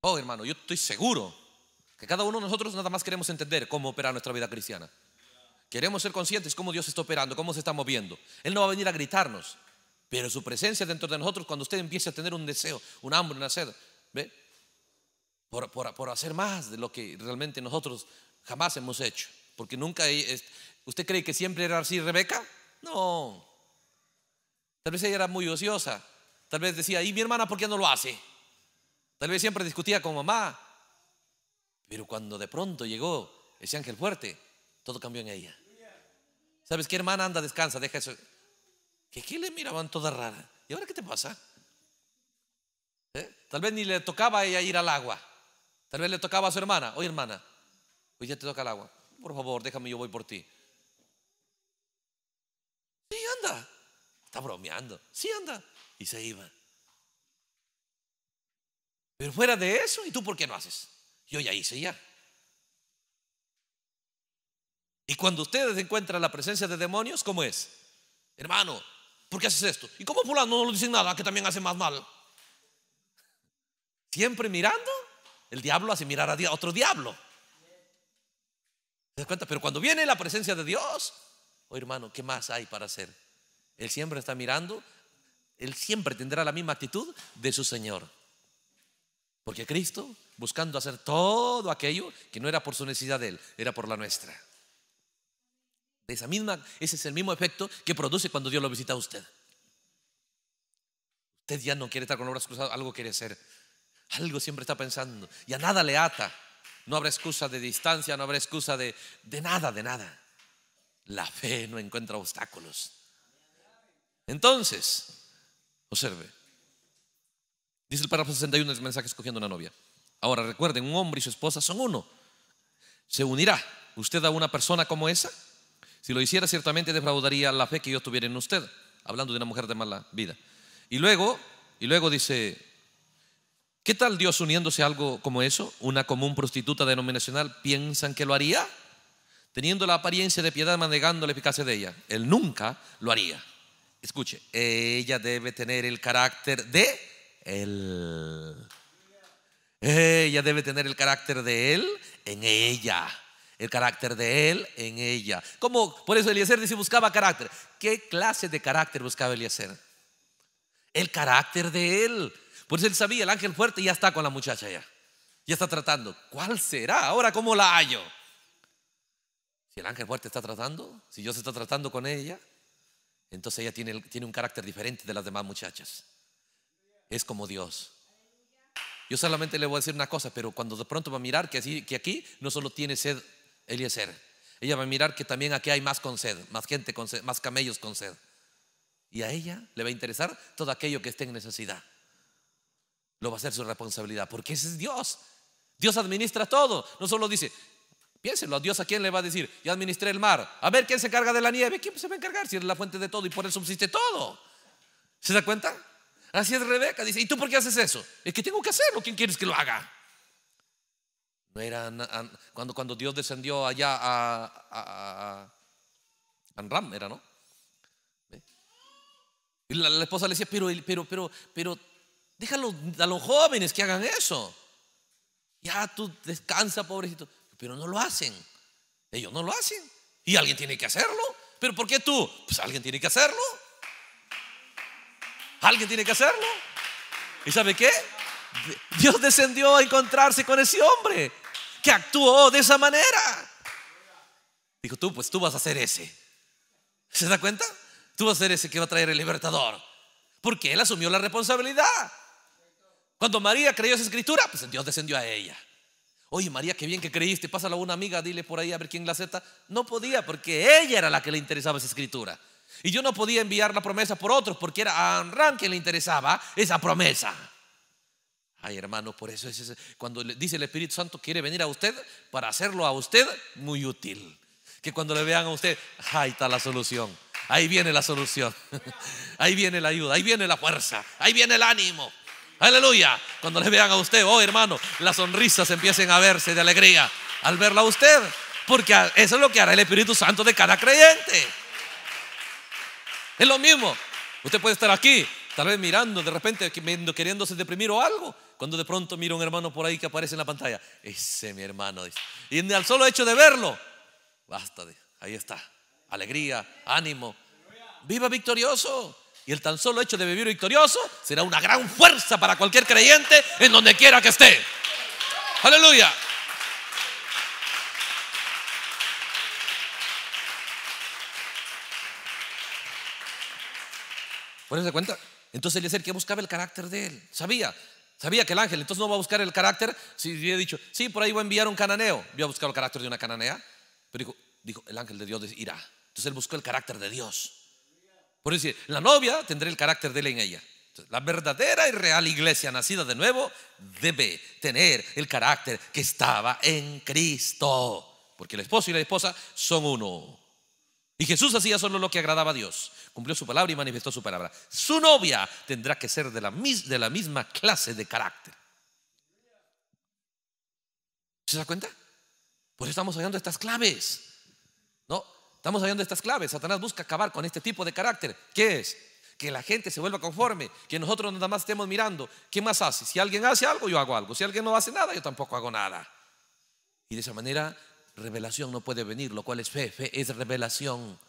Oh, hermano, yo estoy seguro que cada uno de nosotros nada más queremos entender cómo opera nuestra vida cristiana. Queremos ser conscientes cómo Dios está operando, cómo se está moviendo. Él no va a venir a gritarnos, pero su presencia dentro de nosotros, cuando usted empiece a tener un deseo, un hambre, una sed, ¿ve? por, hacer más de lo que realmente nosotros jamás hemos hecho. Porque nunca, ¿usted cree que siempre era así Rebeca? No. Tal vez ella era muy ociosa. Tal vez decía, ¿y mi hermana por qué no lo hace? Tal vez siempre discutía con mamá. Pero cuando de pronto llegó ese ángel fuerte, todo cambió en ella. ¿Sabes qué hermana anda, descansa, deja eso? Que qué le miraban toda rara. ¿Y ahora qué te pasa? ¿Eh? Tal vez ni le tocaba a ella ir al agua. Tal vez le tocaba a su hermana, oye hermana, Oye ya te toca el agua. Por favor, déjame, yo voy por ti. Sí, anda. Está bromeando. Sí, anda. Y se iba. Pero fuera de eso, ¿y tú por qué no haces? Yo ya hice ya. Y cuando ustedes encuentran la presencia de demonios, ¿cómo es? Hermano, ¿por qué haces esto? ¿Y cómo fulano no lo dicen nada que también hace más mal? Siempre mirando el diablo hace mirar a otro diablo. ¿Te das cuenta? Pero cuando viene la presencia de Dios, oh hermano, ¿qué más hay para hacer? Él siempre está mirando, él siempre tendrá la misma actitud de su Señor. Porque Cristo, buscando hacer todo aquello que no era por su necesidad de Él, era por la nuestra. De esa misma, ese es el mismo efecto que produce cuando Dios lo visita a usted. Usted ya no quiere estar con obras cruzadas, algo quiere hacer. Algo siempre está pensando y a nada le ata. No habrá excusa de distancia, no habrá excusa de, de nada, de nada. La fe no encuentra obstáculos. Entonces, observe. Dice el párrafo 61 del mensaje escogiendo una novia. Ahora recuerden, un hombre y su esposa son uno. ¿Se unirá usted a una persona como esa? Si lo hiciera, ciertamente defraudaría la fe que yo tuviera en usted, hablando de una mujer de mala vida. Y luego, y luego dice ¿Qué tal Dios uniéndose a algo como eso? Una común prostituta denominacional, ¿piensan que lo haría? Teniendo la apariencia de piedad, Manejando la eficacia de ella. Él nunca lo haría. Escuche, ella debe tener el carácter de él. Ella debe tener el carácter de él en ella. El carácter de él en ella. Como por eso Eliezer dice buscaba carácter. ¿Qué clase de carácter buscaba Eliezer? El carácter de él. Por él sabía, el ángel fuerte ya está con la muchacha ya. Ya está tratando. ¿Cuál será? Ahora, ¿cómo la hallo? Si el ángel fuerte está tratando, si Dios está tratando con ella, entonces ella tiene, tiene un carácter diferente de las demás muchachas. Es como Dios. Yo solamente le voy a decir una cosa, pero cuando de pronto va a mirar que, así, que aquí no solo tiene sed Eliezer, ella va a mirar que también aquí hay más con sed, más gente con sed, más camellos con sed. Y a ella le va a interesar todo aquello que esté en necesidad lo va a ser su responsabilidad, porque ese es Dios. Dios administra todo, no solo dice, piénselo, a Dios a quién le va a decir, Yo administré el mar, a ver quién se carga de la nieve, quién se va a encargar si es la fuente de todo y por él subsiste todo. ¿Se da cuenta? Así es Rebeca, dice, ¿y tú por qué haces eso? Es que tengo que hacerlo, ¿quién quieres que lo haga? No era cuando, cuando Dios descendió allá a, a, a Anram, era, ¿no? La, la, esposa le decía, pero, pero, pero, pero Déjalo a los jóvenes que hagan eso. Ya tú descansa, pobrecito. Pero no lo hacen. Ellos no lo hacen. Y alguien tiene que hacerlo. ¿Pero por qué tú? Pues alguien tiene que hacerlo. Alguien tiene que hacerlo. ¿Y sabe qué? Dios descendió a encontrarse con ese hombre que actuó de esa manera. Dijo, tú, pues tú vas a ser ese. ¿Se da cuenta? Tú vas a ser ese que va a traer el libertador. Porque él asumió la responsabilidad. Cuando María creyó esa escritura, pues Dios descendió a ella. Oye, María, qué bien que creíste. Pásala a una amiga, dile por ahí a ver quién la acepta. No podía, porque ella era la que le interesaba esa escritura. Y yo no podía enviar la promesa por otros, porque era a Anran que le interesaba esa promesa. Ay, hermano, por eso es, cuando dice el Espíritu Santo quiere venir a usted para hacerlo a usted muy útil. Que cuando le vean a usted, ahí está la solución. Ahí viene la solución. Ahí viene la ayuda, ahí viene la fuerza, ahí viene el ánimo. Aleluya. Cuando le vean a usted, oh hermano, las sonrisas empiecen a verse de alegría al verla a usted. Porque eso es lo que hará el Espíritu Santo de cada creyente. Es lo mismo. Usted puede estar aquí, tal vez mirando, de repente queriéndose deprimir o algo. Cuando de pronto mira un hermano por ahí que aparece en la pantalla. Ese mi hermano. Y al solo hecho de verlo, basta. Ahí está. Alegría, ánimo. Viva victorioso. Y el tan solo hecho de vivir victorioso será una gran fuerza para cualquier creyente en donde quiera que esté. Aleluya. ¿Ponerse cuenta? Entonces el que buscaba el carácter de él. Sabía, sabía que el ángel entonces no va a buscar el carácter. Si he dicho, sí, por ahí voy a enviar un cananeo, voy a buscar el carácter de una cananea. Pero dijo, dijo el ángel de Dios irá. Entonces él buscó el carácter de Dios. Por decir, la novia tendrá el carácter de él en ella. la verdadera y real iglesia nacida de nuevo debe tener el carácter que estaba en Cristo. Porque el esposo y la esposa son uno. Y Jesús hacía solo lo que agradaba a Dios. Cumplió su palabra y manifestó su palabra. Su novia tendrá que ser de la, de la misma clase de carácter. ¿Se da cuenta? Por estamos hablando de estas claves. ¿No? Estamos hablando de estas claves. Satanás busca acabar con este tipo de carácter. ¿Qué es? Que la gente se vuelva conforme, que nosotros nada más estemos mirando. ¿Qué más hace? Si alguien hace algo, yo hago algo. Si alguien no hace nada, yo tampoco hago nada. Y de esa manera, revelación no puede venir, lo cual es fe. Fe es revelación.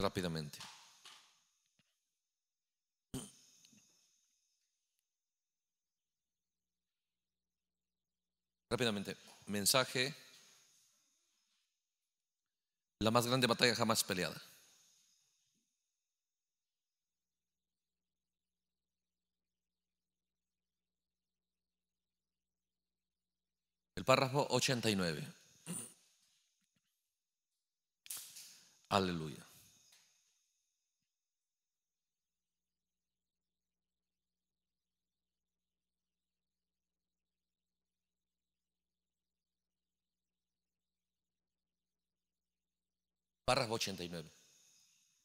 Rápidamente. Rápidamente mensaje, la más grande batalla jamás peleada. El párrafo 89. Aleluya. Párrafo 89.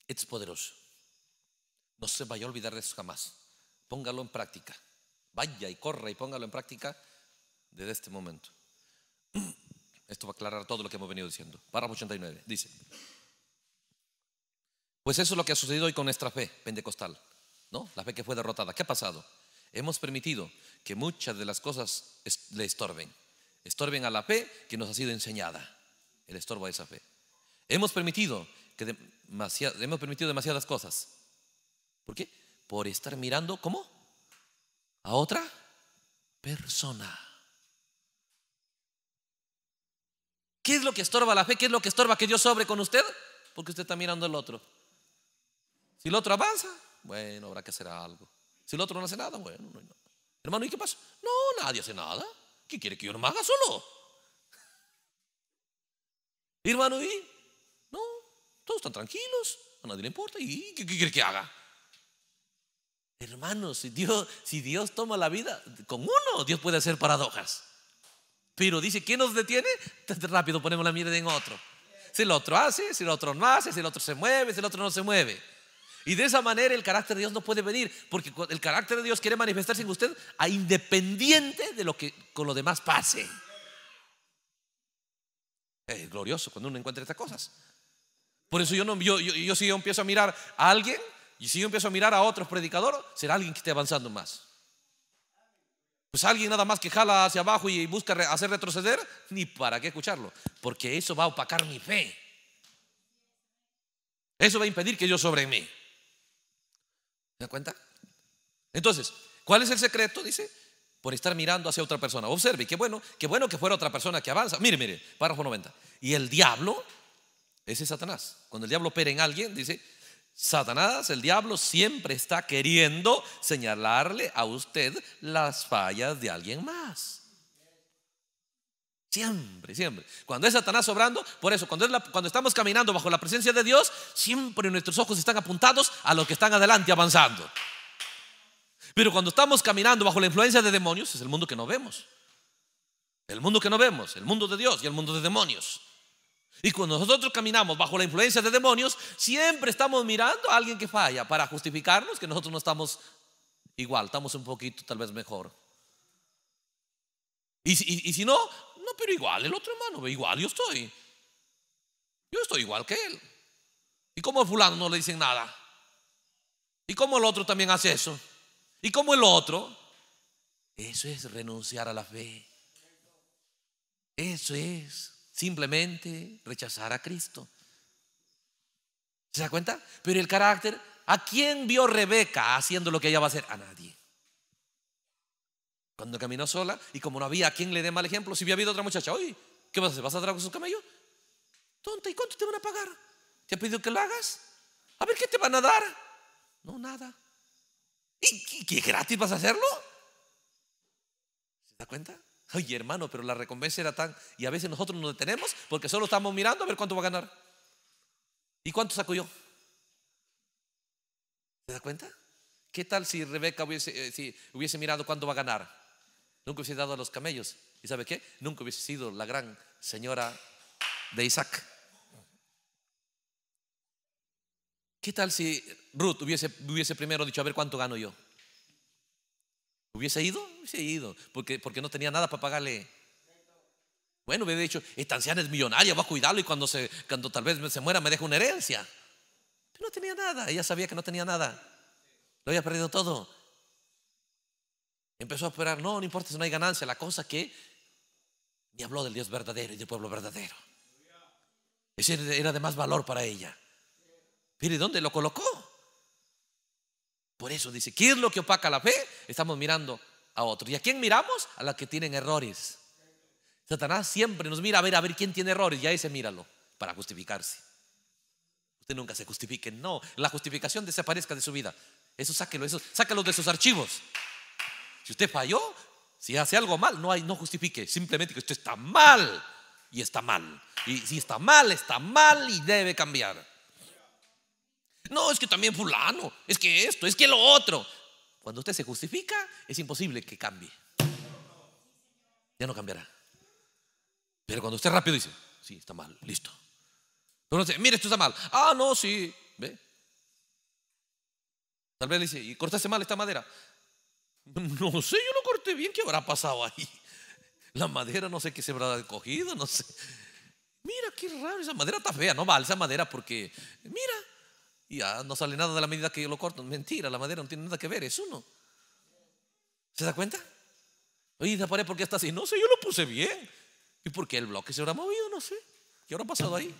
Es poderoso. No se vaya a olvidar de eso jamás. Póngalo en práctica. Vaya y corra y póngalo en práctica desde este momento. Esto va a aclarar todo lo que hemos venido diciendo. Párrafo 89. Dice. Pues eso es lo que ha sucedido hoy con nuestra fe pentecostal. ¿No? La fe que fue derrotada. ¿Qué ha pasado? Hemos permitido que muchas de las cosas le estorben. Estorben a la fe que nos ha sido enseñada. El estorbo a esa fe. Hemos permitido, que hemos permitido demasiadas cosas. ¿Por qué? Por estar mirando, ¿cómo? A otra persona. ¿Qué es lo que estorba la fe? ¿Qué es lo que estorba que Dios sobre con usted? Porque usted está mirando al otro. Si el otro avanza, bueno, habrá que hacer algo. Si el otro no hace nada, bueno, no, Hermano, ¿y qué pasa? No, nadie hace nada. ¿Qué quiere que yo no me haga solo? Hermano, ¿y todos están tranquilos, a nadie le importa. ¿Y qué, quiere que haga? Hermanos, si Dios, si Dios toma la vida con uno, Dios puede hacer paradojas. Pero dice, ¿quién nos detiene? Rápido ponemos la mierda en otro. Si el otro hace, si el otro no hace, si el otro se mueve, si el otro no se mueve. Y de esa manera el carácter de Dios no puede venir, porque el carácter de Dios quiere manifestarse en usted a independiente de lo que con lo demás pase. Es glorioso cuando uno encuentra estas cosas. Por eso yo, no, yo, yo, yo si yo empiezo a mirar a alguien y si yo empiezo a mirar a otros predicadores, será alguien que esté avanzando más. Pues alguien nada más que jala hacia abajo y busca hacer retroceder, ni para qué escucharlo, porque eso va a opacar mi fe. Eso va a impedir que yo sobre mí. ¿Se da cuenta? Entonces, ¿cuál es el secreto? Dice, por estar mirando hacia otra persona. Observe, qué bueno, qué bueno que fuera otra persona que avanza. Mire, mire, párrafo 90. Y el diablo ese es Satanás. Cuando el diablo opera en alguien, dice, Satanás, el diablo siempre está queriendo señalarle a usted las fallas de alguien más. Siempre, siempre. Cuando es Satanás obrando, por eso, cuando, es cuando estamos caminando bajo la presencia de Dios, siempre nuestros ojos están apuntados a lo que están adelante avanzando. Pero cuando estamos caminando bajo la influencia de demonios, es el mundo que no vemos. El mundo que no vemos, el mundo de Dios y el mundo de demonios. Y cuando nosotros caminamos bajo la influencia de demonios, siempre estamos mirando a alguien que falla para justificarnos que nosotros no estamos igual, estamos un poquito tal vez mejor. Y, si no, no, pero igual el otro hermano, igual yo estoy. Yo estoy igual que él. ¿Y como el fulano no le dicen nada? ¿Y como el otro también hace eso? ¿Y como el otro? Eso es renunciar a la fe. Eso es simplemente rechazar a Cristo. ¿Se da cuenta? Pero el carácter, ¿a quién vio Rebeca haciendo lo que ella va a hacer? A nadie. Cuando caminó sola y como no había a quien le dé mal ejemplo, si había habido otra muchacha, oye, ¿qué vas a hacer? ¿Vas a traer con su camellos? Tonta, ¿y cuánto te van a pagar? ¿Te ha pedido que lo hagas? A ver, ¿qué te van a dar? No, nada. ¿Y qué gratis vas a hacerlo? ¿Se da cuenta? Oye, hermano, pero la recompensa era tan... Y a veces nosotros nos detenemos porque solo estamos mirando a ver cuánto va a ganar. ¿Y cuánto saco yo? ¿Te das cuenta? ¿Qué tal si Rebeca eh, hubiese, mirado cuánto va a ganar? Nunca hubiese dado a los camellos. ¿Y sabe qué? Nunca hubiese sido la gran señora de Isaac. ¿Qué tal si Ruth hubiese, hubiese primero dicho, a ver cuánto gano yo? ¿Hubiese ido? Hubiese ido, porque, porque no tenía nada para pagarle. Bueno, hubiera dicho, esta anciana es millonaria, va a cuidarlo y cuando, se, cuando tal vez se muera me deja una herencia. Pero no tenía nada, ella sabía que no tenía nada. Lo había perdido todo. Empezó a esperar, no, no importa si no hay ganancia, la cosa que y habló del Dios verdadero y del pueblo verdadero. Ese era de más valor para ella. Mire, ¿dónde lo colocó? Por eso dice, ¿qué es lo que opaca la fe? Estamos mirando a otros. ¿Y a quién miramos? A la que tienen errores. Satanás siempre nos mira a ver, a ver quién tiene errores. Y ahí se míralo para justificarse. Usted nunca se justifique. No, la justificación desaparezca de su vida. Eso sáquelo, eso, sáquelo de sus archivos. Si usted falló, si hace algo mal, no, hay, no justifique. Simplemente que usted está mal y está mal. Y si está mal, está mal y debe cambiar. No, es que también fulano, es que esto, es que lo otro. Cuando usted se justifica, es imposible que cambie. Ya no cambiará. Pero cuando usted rápido dice, sí, está mal, listo. Pero no dice, mira, esto está mal. Ah, no, sí, ve. Tal vez le dice, ¿y cortaste mal esta madera? No sé, yo lo corté bien, ¿qué habrá pasado ahí? La madera, no sé qué se habrá cogido, no sé. Mira, qué raro, esa madera está fea, no vale esa madera porque, mira, y ya no sale nada de la medida que yo lo corto. Mentira, la madera no tiene nada que ver, es uno. ¿Se da cuenta? Oye, ¿por qué está así? No sé, yo lo puse bien. ¿Y por qué el bloque se habrá movido? No sé. ¿Qué habrá pasado ahí?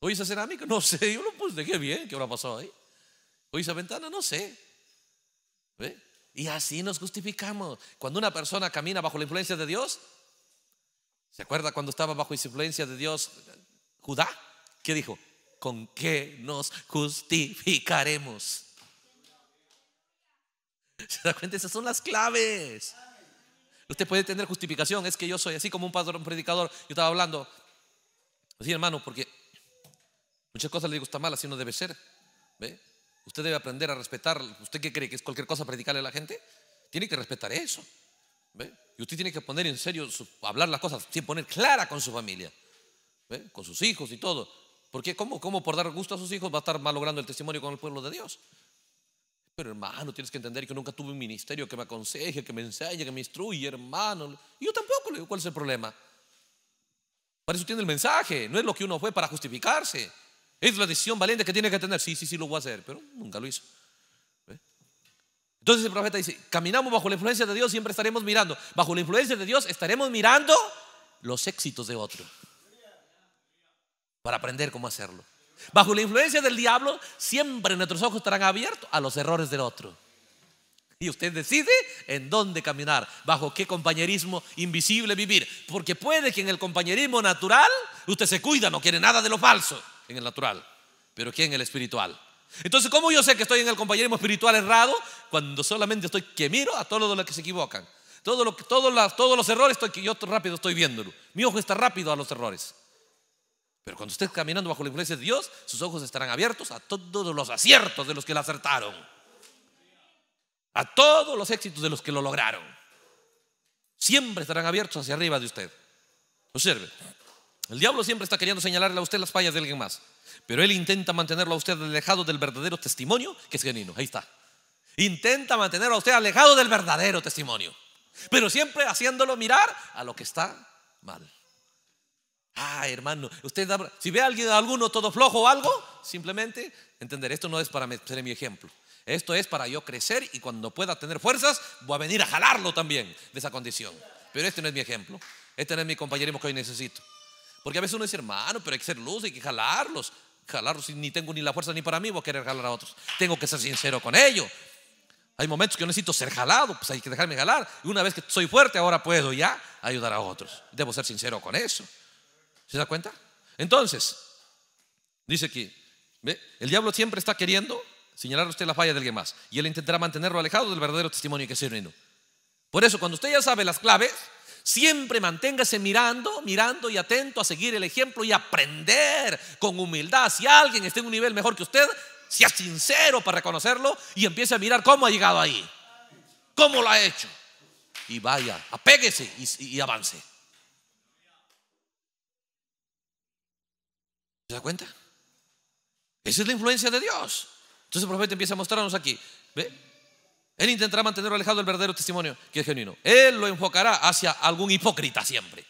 Oye, esa cerámica, no sé, yo lo puse, qué bien, ¿qué habrá pasado ahí? Oye, esa ventana, no sé. ¿Ve? Y así nos justificamos. Cuando una persona camina bajo la influencia de Dios, ¿se acuerda cuando estaba bajo la influencia de Dios Judá? ¿Qué dijo? ¿con qué nos justificaremos? ¿Se da cuenta? Esas son las claves. Usted puede tener justificación. Es que yo soy así como un pastor, un predicador. Yo estaba hablando. así hermano, porque muchas cosas le digo, está mal, así no debe ser. ¿Ve? Usted debe aprender a respetar. ¿Usted qué cree que es cualquier cosa predicarle a la gente? Tiene que respetar eso. ¿Ve? Y usted tiene que poner en serio, hablar las cosas, sin poner clara con su familia, con sus hijos y todo. Porque ¿cómo, ¿cómo por dar gusto a sus hijos va a estar malogrando el testimonio con el pueblo de Dios? Pero hermano, tienes que entender que nunca tuve un ministerio que me aconseje, que me enseñe, que me instruye hermano. yo tampoco le digo, ¿cuál es el problema? Para eso tiene el mensaje, no es lo que uno fue para justificarse. Es la decisión valiente que tiene que tener. Sí, sí, sí, lo voy a hacer, pero nunca lo hizo. Entonces el profeta dice, caminamos bajo la influencia de Dios, siempre estaremos mirando. Bajo la influencia de Dios estaremos mirando los éxitos de otro para aprender cómo hacerlo. Bajo la influencia del diablo, siempre nuestros ojos estarán abiertos a los errores del otro. Y usted decide en dónde caminar, bajo qué compañerismo invisible vivir. Porque puede que en el compañerismo natural usted se cuida, no quiere nada de lo falso en el natural, pero que en el espiritual. Entonces, ¿cómo yo sé que estoy en el compañerismo espiritual errado cuando solamente estoy que miro a todos los que se equivocan? todos los errores yo rápido estoy viéndolo. Mi ojo está rápido a los errores. Pero cuando esté caminando bajo la influencia de Dios, sus ojos estarán abiertos a todos los aciertos de los que la acertaron, a todos los éxitos de los que lo lograron. Siempre estarán abiertos hacia arriba de usted. Observe, el diablo siempre está queriendo señalarle a usted las fallas de alguien más, pero él intenta mantenerlo a usted alejado del verdadero testimonio que es genuino. Ahí está. Intenta mantenerlo a usted alejado del verdadero testimonio, pero siempre haciéndolo mirar a lo que está mal. Ah, hermano, usted si ve a alguien, alguno todo flojo o algo, simplemente entender, esto no es para ser mi ejemplo. Esto es para yo crecer y cuando pueda tener fuerzas, voy a venir a jalarlo también de esa condición. Pero este no es mi ejemplo. Este no es mi compañerismo que hoy necesito. Porque a veces uno dice, hermano, pero hay que ser luz, hay que jalarlos. Jalarlos, ni tengo ni la fuerza ni para mí, voy a querer jalar a otros. Tengo que ser sincero con ello Hay momentos que yo necesito ser jalado, pues hay que dejarme jalar. Y una vez que soy fuerte, ahora puedo ya ayudar a otros. Debo ser sincero con eso. ¿Se da cuenta? Entonces, dice aquí, el diablo siempre está queriendo señalar a usted la falla de alguien más y él intentará mantenerlo alejado del verdadero testimonio que es Por eso, cuando usted ya sabe las claves, siempre manténgase mirando, mirando y atento a seguir el ejemplo y aprender con humildad. Si alguien está en un nivel mejor que usted, sea sincero para reconocerlo y empiece a mirar cómo ha llegado ahí, cómo lo ha hecho. Y vaya, apéguese y avance. ¿Se da cuenta? Esa es la influencia de Dios. Entonces el profeta empieza a mostrarnos aquí. ¿Ve? Él intentará mantener alejado el verdadero testimonio que es genuino. Él lo enfocará hacia algún hipócrita siempre.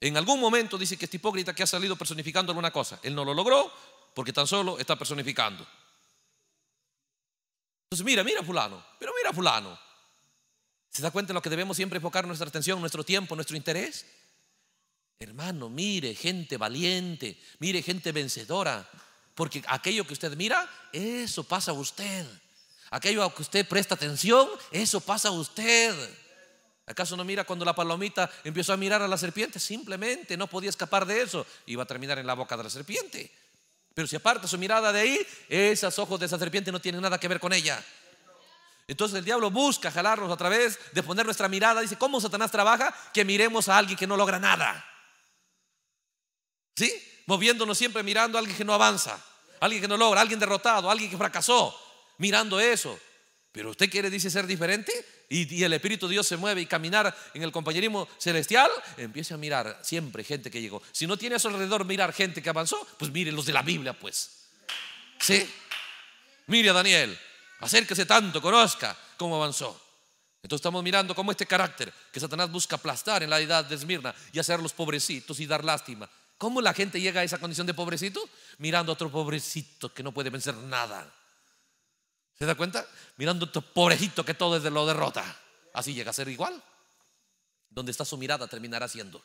En algún momento dice que este hipócrita que ha salido personificando alguna cosa. Él no lo logró porque tan solo está personificando. Entonces mira, mira fulano, pero mira fulano. ¿Se da cuenta de lo que debemos siempre enfocar nuestra atención, nuestro tiempo, nuestro interés? Hermano, mire gente valiente, mire gente vencedora, porque aquello que usted mira, eso pasa a usted. Aquello a que usted presta atención, eso pasa a usted. ¿Acaso no mira cuando la palomita empezó a mirar a la serpiente? Simplemente no podía escapar de eso. Iba a terminar en la boca de la serpiente. Pero si aparta su mirada de ahí, esos ojos de esa serpiente no tienen nada que ver con ella. Entonces el diablo busca jalarnos a través de poner nuestra mirada. Dice, ¿cómo Satanás trabaja? Que miremos a alguien que no logra nada. ¿Sí? Moviéndonos siempre mirando a alguien que no avanza, alguien que no logra, alguien derrotado, alguien que fracasó, mirando eso. Pero usted quiere, dice, ser diferente y, el Espíritu de Dios se mueve y caminar en el compañerismo celestial, empiece a mirar siempre gente que llegó. Si no tiene a su alrededor mirar gente que avanzó, pues mire los de la Biblia, pues. ¿Sí? Mire a Daniel, acérquese tanto, conozca cómo avanzó. Entonces estamos mirando cómo este carácter que Satanás busca aplastar en la edad de Esmirna y hacerlos pobrecitos y dar lástima ¿Cómo la gente llega a esa condición de pobrecito? Mirando a otro pobrecito que no puede vencer nada. ¿Se da cuenta? Mirando a otro pobrecito que todo desde lo derrota. Así llega a ser igual. Donde está su mirada terminará siendo.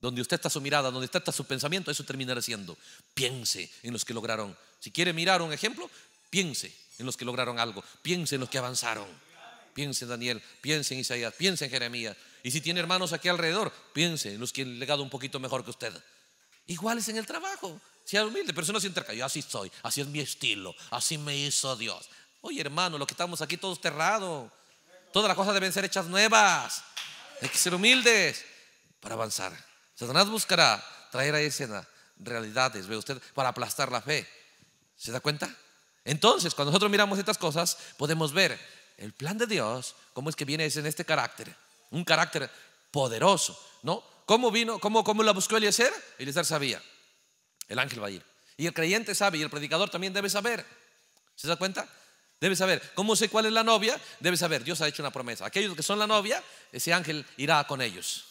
Donde usted está su mirada, donde está su pensamiento, eso terminará siendo. Piense en los que lograron. Si quiere mirar un ejemplo, piense en los que lograron algo. Piense en los que avanzaron. Piense en Daniel, piense en Isaías, piense en Jeremías, y si tiene hermanos aquí alrededor, piense en los que han legado un poquito mejor que usted. Iguales en el trabajo. Sea humilde, pero eso no se intercambia. Yo así soy, así es mi estilo, así me hizo Dios. Oye, hermano, lo que estamos aquí todos cerrados, Todas las cosas deben ser hechas nuevas. Hay que ser humildes para avanzar. Satanás buscará traer a escena realidades, ve usted, para aplastar la fe. ¿Se da cuenta? Entonces, cuando nosotros miramos estas cosas, podemos ver el plan de Dios, cómo es que viene en este carácter un carácter poderoso, ¿no? ¿Cómo vino, cómo, la buscó Eliezer? Eliezer sabía, el ángel va a ir. Y el creyente sabe, y el predicador también debe saber. ¿Se da cuenta? Debe saber. ¿Cómo sé cuál es la novia? Debe saber. Dios ha hecho una promesa. Aquellos que son la novia, ese ángel irá con ellos.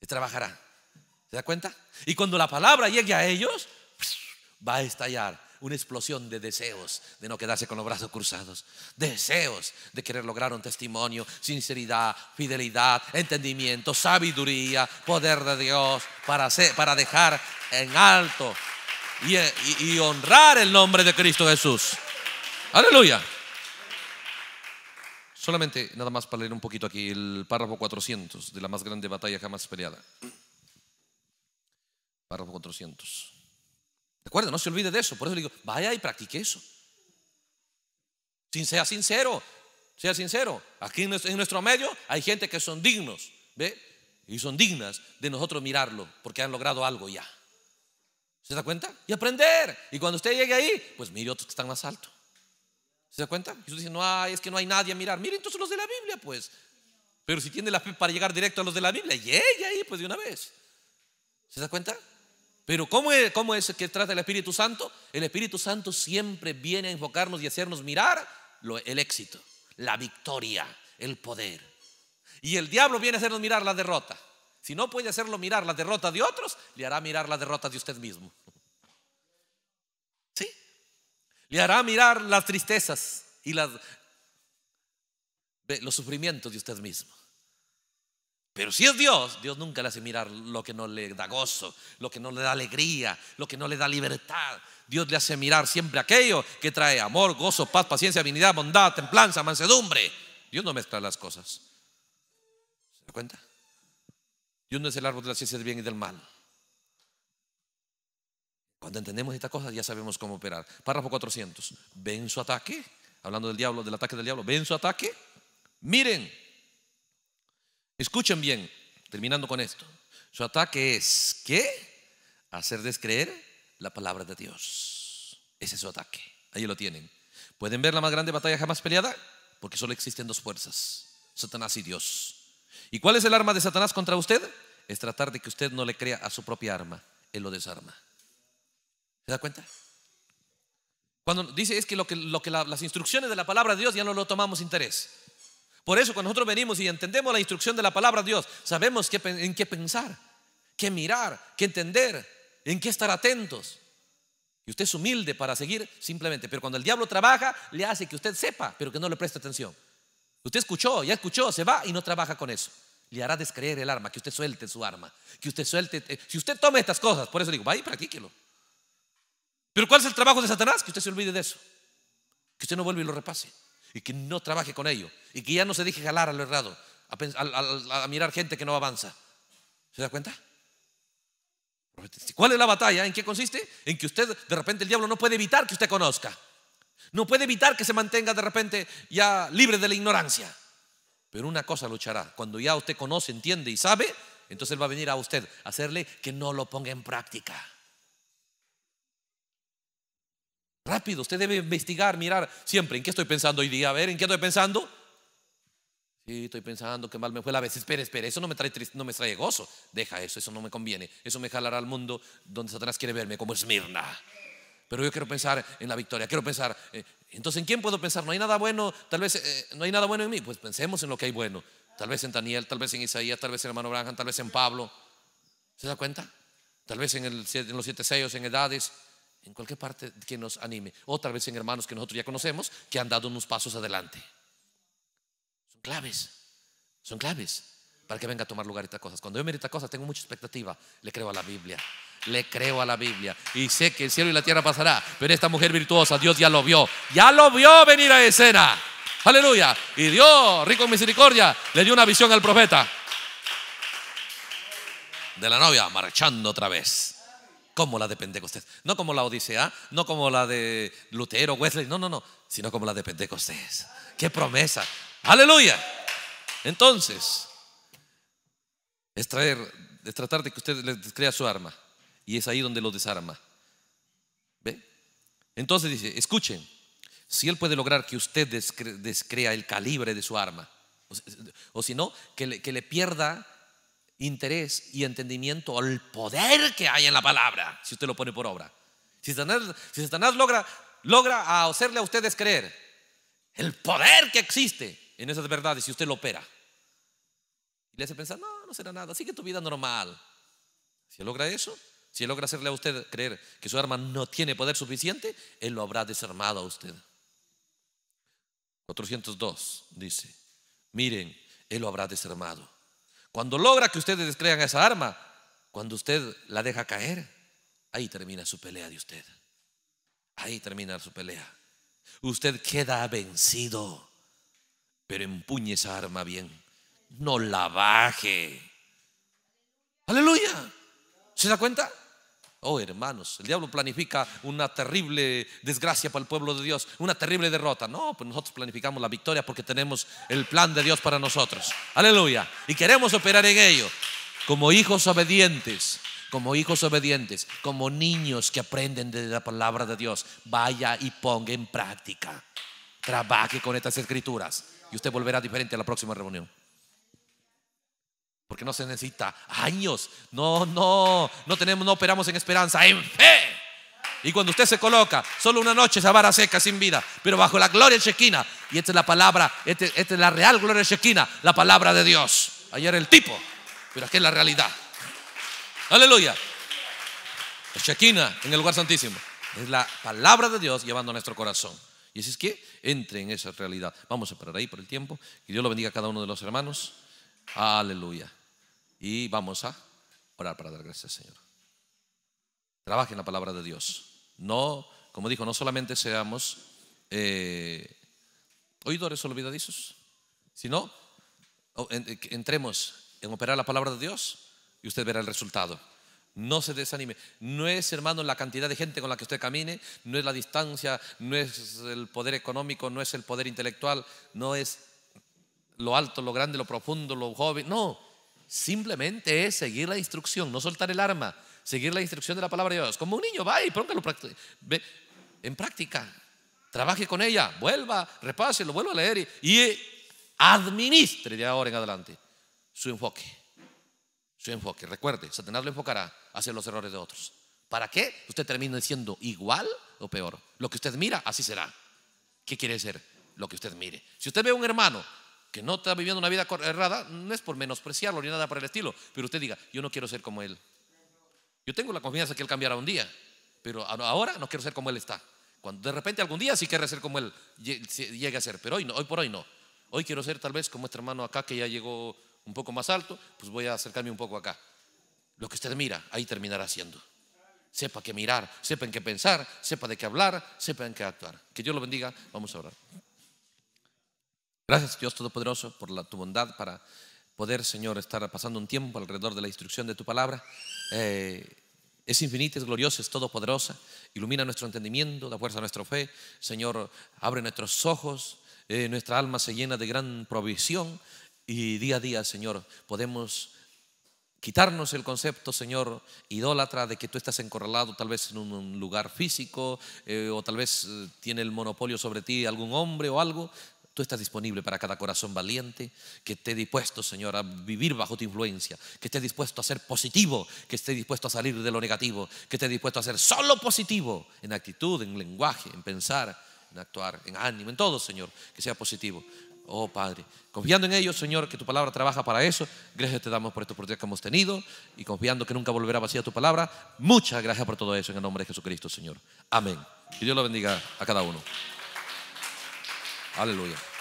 Y trabajará. ¿Se da cuenta? Y cuando la palabra llegue a ellos, va a estallar una explosión de deseos, de no quedarse con los brazos cruzados, deseos de querer lograr un testimonio, sinceridad, fidelidad, entendimiento, sabiduría, poder de Dios, para, para dejar en alto y, y honrar el nombre de Cristo Jesús. Aleluya. Solamente nada más para leer un poquito aquí el párrafo 400 de la más grande batalla jamás peleada. Párrafo 400. ¿De acuerdo? No se olvide de eso. Por eso le digo, vaya y practique eso. Sin, sea sincero, sea sincero. Aquí en nuestro, medio hay gente que son dignos, ¿ve? Y son dignas de nosotros mirarlo, porque han logrado algo ya. ¿Se da cuenta? Y aprender. Y cuando usted llegue ahí, pues mire otros que están más alto ¿Se da cuenta? usted dice, no hay, es que no hay nadie a mirar. Mire entonces los de la Biblia, pues. Pero si tiene la fe para llegar directo a los de la Biblia, llegue ahí, pues de una vez. ¿Se da cuenta? Pero ¿cómo es, que trata el Espíritu Santo? El Espíritu Santo siempre viene a enfocarnos y hacernos mirar el éxito, la victoria, el poder. Y el diablo viene a hacernos mirar la derrota. Si no puede hacerlo mirar la derrota de otros, le hará mirar la derrota de usted mismo. ¿Sí? Le hará mirar las tristezas y los sufrimientos de usted mismo. Pero si es Dios, Dios nunca le hace mirar lo que no le da gozo, lo que no le da alegría, lo que no le da libertad. Dios le hace mirar siempre aquello que trae amor, gozo, paz, paciencia, divinidad bondad, templanza, mansedumbre. Dios no mezcla las cosas. ¿Se da cuenta? Dios no es el árbol de la ciencia del bien y del mal. Cuando entendemos estas cosas ya sabemos cómo operar. Párrafo 400. Ven su ataque. Hablando del diablo, del ataque del diablo. Ven su ataque. Miren, Escuchen bien, terminando con esto. Su ataque es, ¿qué? Hacer descreer la palabra de Dios. Ese es su ataque. Ahí lo tienen. ¿Pueden ver la más grande batalla jamás peleada? Porque solo existen dos fuerzas, Satanás y Dios. ¿Y cuál es el arma de Satanás contra usted? Es tratar de que usted no le crea a su propia arma. Él lo desarma. ¿Se da cuenta? Cuando dice es que, lo que, las instrucciones de la palabra de Dios ya no lo tomamos interés. Por eso cuando nosotros venimos y entendemos la instrucción de la palabra de Dios, sabemos en qué pensar, qué mirar, qué entender, en qué estar atentos. Y usted es humilde para seguir simplemente. Pero cuando el diablo trabaja, le hace que usted sepa, pero que no le preste atención. Usted escuchó, ya escuchó, se va y no trabaja con eso. Le hará descreer el arma, que usted suelte su arma, que usted suelte. Eh, si usted toma estas cosas, por eso digo, vaya y practíquelo. Pero ¿cuál es el trabajo de Satanás? Que usted se olvide de eso. Que usted no vuelva y lo repase y que no trabaje con ello y que ya no se deje jalar a lo errado, a, mirar gente que no avanza. ¿Se da cuenta? ¿Cuál es la batalla? ¿En qué consiste? En que usted, de repente, el diablo no puede evitar que usted conozca. No puede evitar que se mantenga de repente ya libre de la ignorancia. Pero una cosa luchará. Cuando ya usted conoce, entiende y sabe, entonces él va a venir a usted a hacerle que no lo ponga en práctica. Rápido, usted debe investigar, mirar siempre en qué estoy pensando hoy día. A ver, ¿en qué estoy pensando? Sí, estoy pensando que mal me fue la vez. Espera, espera, eso no me trae, no me trae gozo. Deja eso, eso no me conviene. Eso me jalará al mundo donde Satanás quiere verme, como Esmirna. Pero yo quiero pensar en la victoria, quiero pensar. Eh, entonces, ¿en quién puedo pensar? No hay nada bueno, tal vez eh, no hay nada bueno en mí. Pues pensemos en lo que hay bueno. Tal vez en Daniel, tal vez en Isaías, tal vez en hermano Branham, tal vez en Pablo. ¿Se da cuenta? Tal vez en, en los siete sellos, en edades en cualquier parte que nos anime. otra vez en hermanos que nosotros ya conocemos, que han dado unos pasos adelante. Son claves, son claves para que venga a tomar lugar estas cosas. Cuando yo miro estas cosas, tengo mucha expectativa. Le creo a la Biblia, le creo a la Biblia. Y sé que el cielo y la tierra pasará, pero esta mujer virtuosa, Dios ya lo vio, ya lo vio venir a escena. Aleluya. Y Dios, rico en misericordia, le dio una visión al profeta de la novia marchando otra vez como la de Pentecostés. No como la Odisea, no como la de Lutero, Wesley, no, no, no, sino como la de Pentecostés. ¡Qué promesa! ¡Aleluya! Entonces, es, tratar de que usted le crea su arma y es ahí donde lo desarma. ¿Ve? Entonces dice, escuchen, si él puede lograr que usted descrea el calibre de su arma, o, si no, que le pierda interés y entendimiento al poder que hay en la palabra, si usted lo pone por obra. Si Satanás, si logra, logra hacerle a ustedes creer el poder que existe en esas verdades, si usted lo opera, y le hace pensar, no, no será nada, sigue tu vida normal. Si logra eso, si logra hacerle a usted creer que su arma no tiene poder suficiente, él lo habrá desarmado a usted. 402 dice, miren, él lo habrá desarmado. Cuando logra que ustedes crean esa arma, cuando usted la deja caer, ahí termina su pelea de usted. Ahí termina su pelea. Usted queda vencido, pero empuñe esa arma bien. No la baje. Aleluya. ¿Se da cuenta? Oh, hermanos, el diablo planifica una terrible desgracia para el pueblo de Dios, una terrible derrota. No, pues nosotros planificamos la victoria porque tenemos el plan de Dios para nosotros. Aleluya. Y queremos operar en ello como hijos obedientes, como hijos obedientes, como niños que aprenden de la palabra de Dios. Vaya y ponga en práctica. Trabaje con estas escrituras y usted volverá diferente a la próxima reunión. Porque no se necesita años. No, no, no tenemos, no operamos en esperanza, en fe. Y cuando usted se coloca, solo una noche esa vara seca sin vida, pero bajo la gloria chequina. Y esta es la palabra, este, esta, es la real gloria chequina, la palabra de Dios. Ayer el tipo, pero aquí es la realidad. Aleluya. Shekina en el lugar santísimo. Es la palabra de Dios llevando a nuestro corazón. Y así es que entre en esa realidad. Vamos a parar ahí por el tiempo. Que Dios lo bendiga a cada uno de los hermanos. Aleluya. Y vamos a orar para dar gracias al Señor. en la palabra de Dios. No, como dijo, no solamente seamos eh, oidores olvidadizos, sino eh, entremos en operar la palabra de Dios y usted verá el resultado. No se desanime. No es, hermano, la cantidad de gente con la que usted camine, no es la distancia, no es el poder económico, no es el poder intelectual, no es lo alto, lo grande, lo profundo, lo joven. No, Simplemente es seguir la instrucción, no soltar el arma, seguir la instrucción de la palabra de Dios. Como un niño, va y pronto lo practica, en práctica, trabaje con ella, vuelva, lo vuelva a leer y, administre de ahora en adelante su enfoque. Su enfoque, recuerde, Satanás lo enfocará hacia los errores de otros. ¿Para qué? Usted termina siendo igual o peor. Lo que usted mira, así será. ¿Qué quiere ser? Lo que usted mire. Si usted ve a un hermano que no está viviendo una vida errada, no es por menospreciarlo ni nada por el estilo, pero usted diga, yo no quiero ser como él. Yo tengo la confianza que él cambiará un día, pero ahora no quiero ser como él está. Cuando de repente algún día sí querré ser como él llegue a ser, pero hoy no, hoy por hoy no. Hoy quiero ser tal vez como este hermano acá que ya llegó un poco más alto, pues voy a acercarme un poco acá. Lo que usted mira, ahí terminará siendo. Sepa qué mirar, sepa en qué pensar, sepa de qué hablar, sepa en qué actuar. Que Dios lo bendiga. Vamos a orar. Gracias Dios Todopoderoso por la, tu bondad para poder, Señor, estar pasando un tiempo alrededor de la instrucción de tu palabra. Eh, es infinita, es gloriosa, es todopoderosa. Ilumina nuestro entendimiento, da fuerza a nuestra fe. Señor, abre nuestros ojos, eh, nuestra alma se llena de gran provisión y día a día, Señor, podemos quitarnos el concepto, Señor, idólatra de que tú estás encorralado tal vez en un lugar físico eh, o tal vez tiene el monopolio sobre ti algún hombre o algo, Tú estás disponible para cada corazón valiente que esté dispuesto, Señor, a vivir bajo tu influencia, que esté dispuesto a ser positivo, que esté dispuesto a salir de lo negativo, que esté dispuesto a ser solo positivo en actitud, en lenguaje, en pensar, en actuar, en ánimo, en todo, Señor, que sea positivo. Oh Padre, confiando en ellos, Señor, que tu palabra trabaja para eso. Gracias te damos por estos proyectos que hemos tenido y confiando que nunca volverá vacía tu palabra. Muchas gracias por todo eso en el nombre de Jesucristo, Señor. Amén. Que Dios lo bendiga a cada uno. Hallelujah.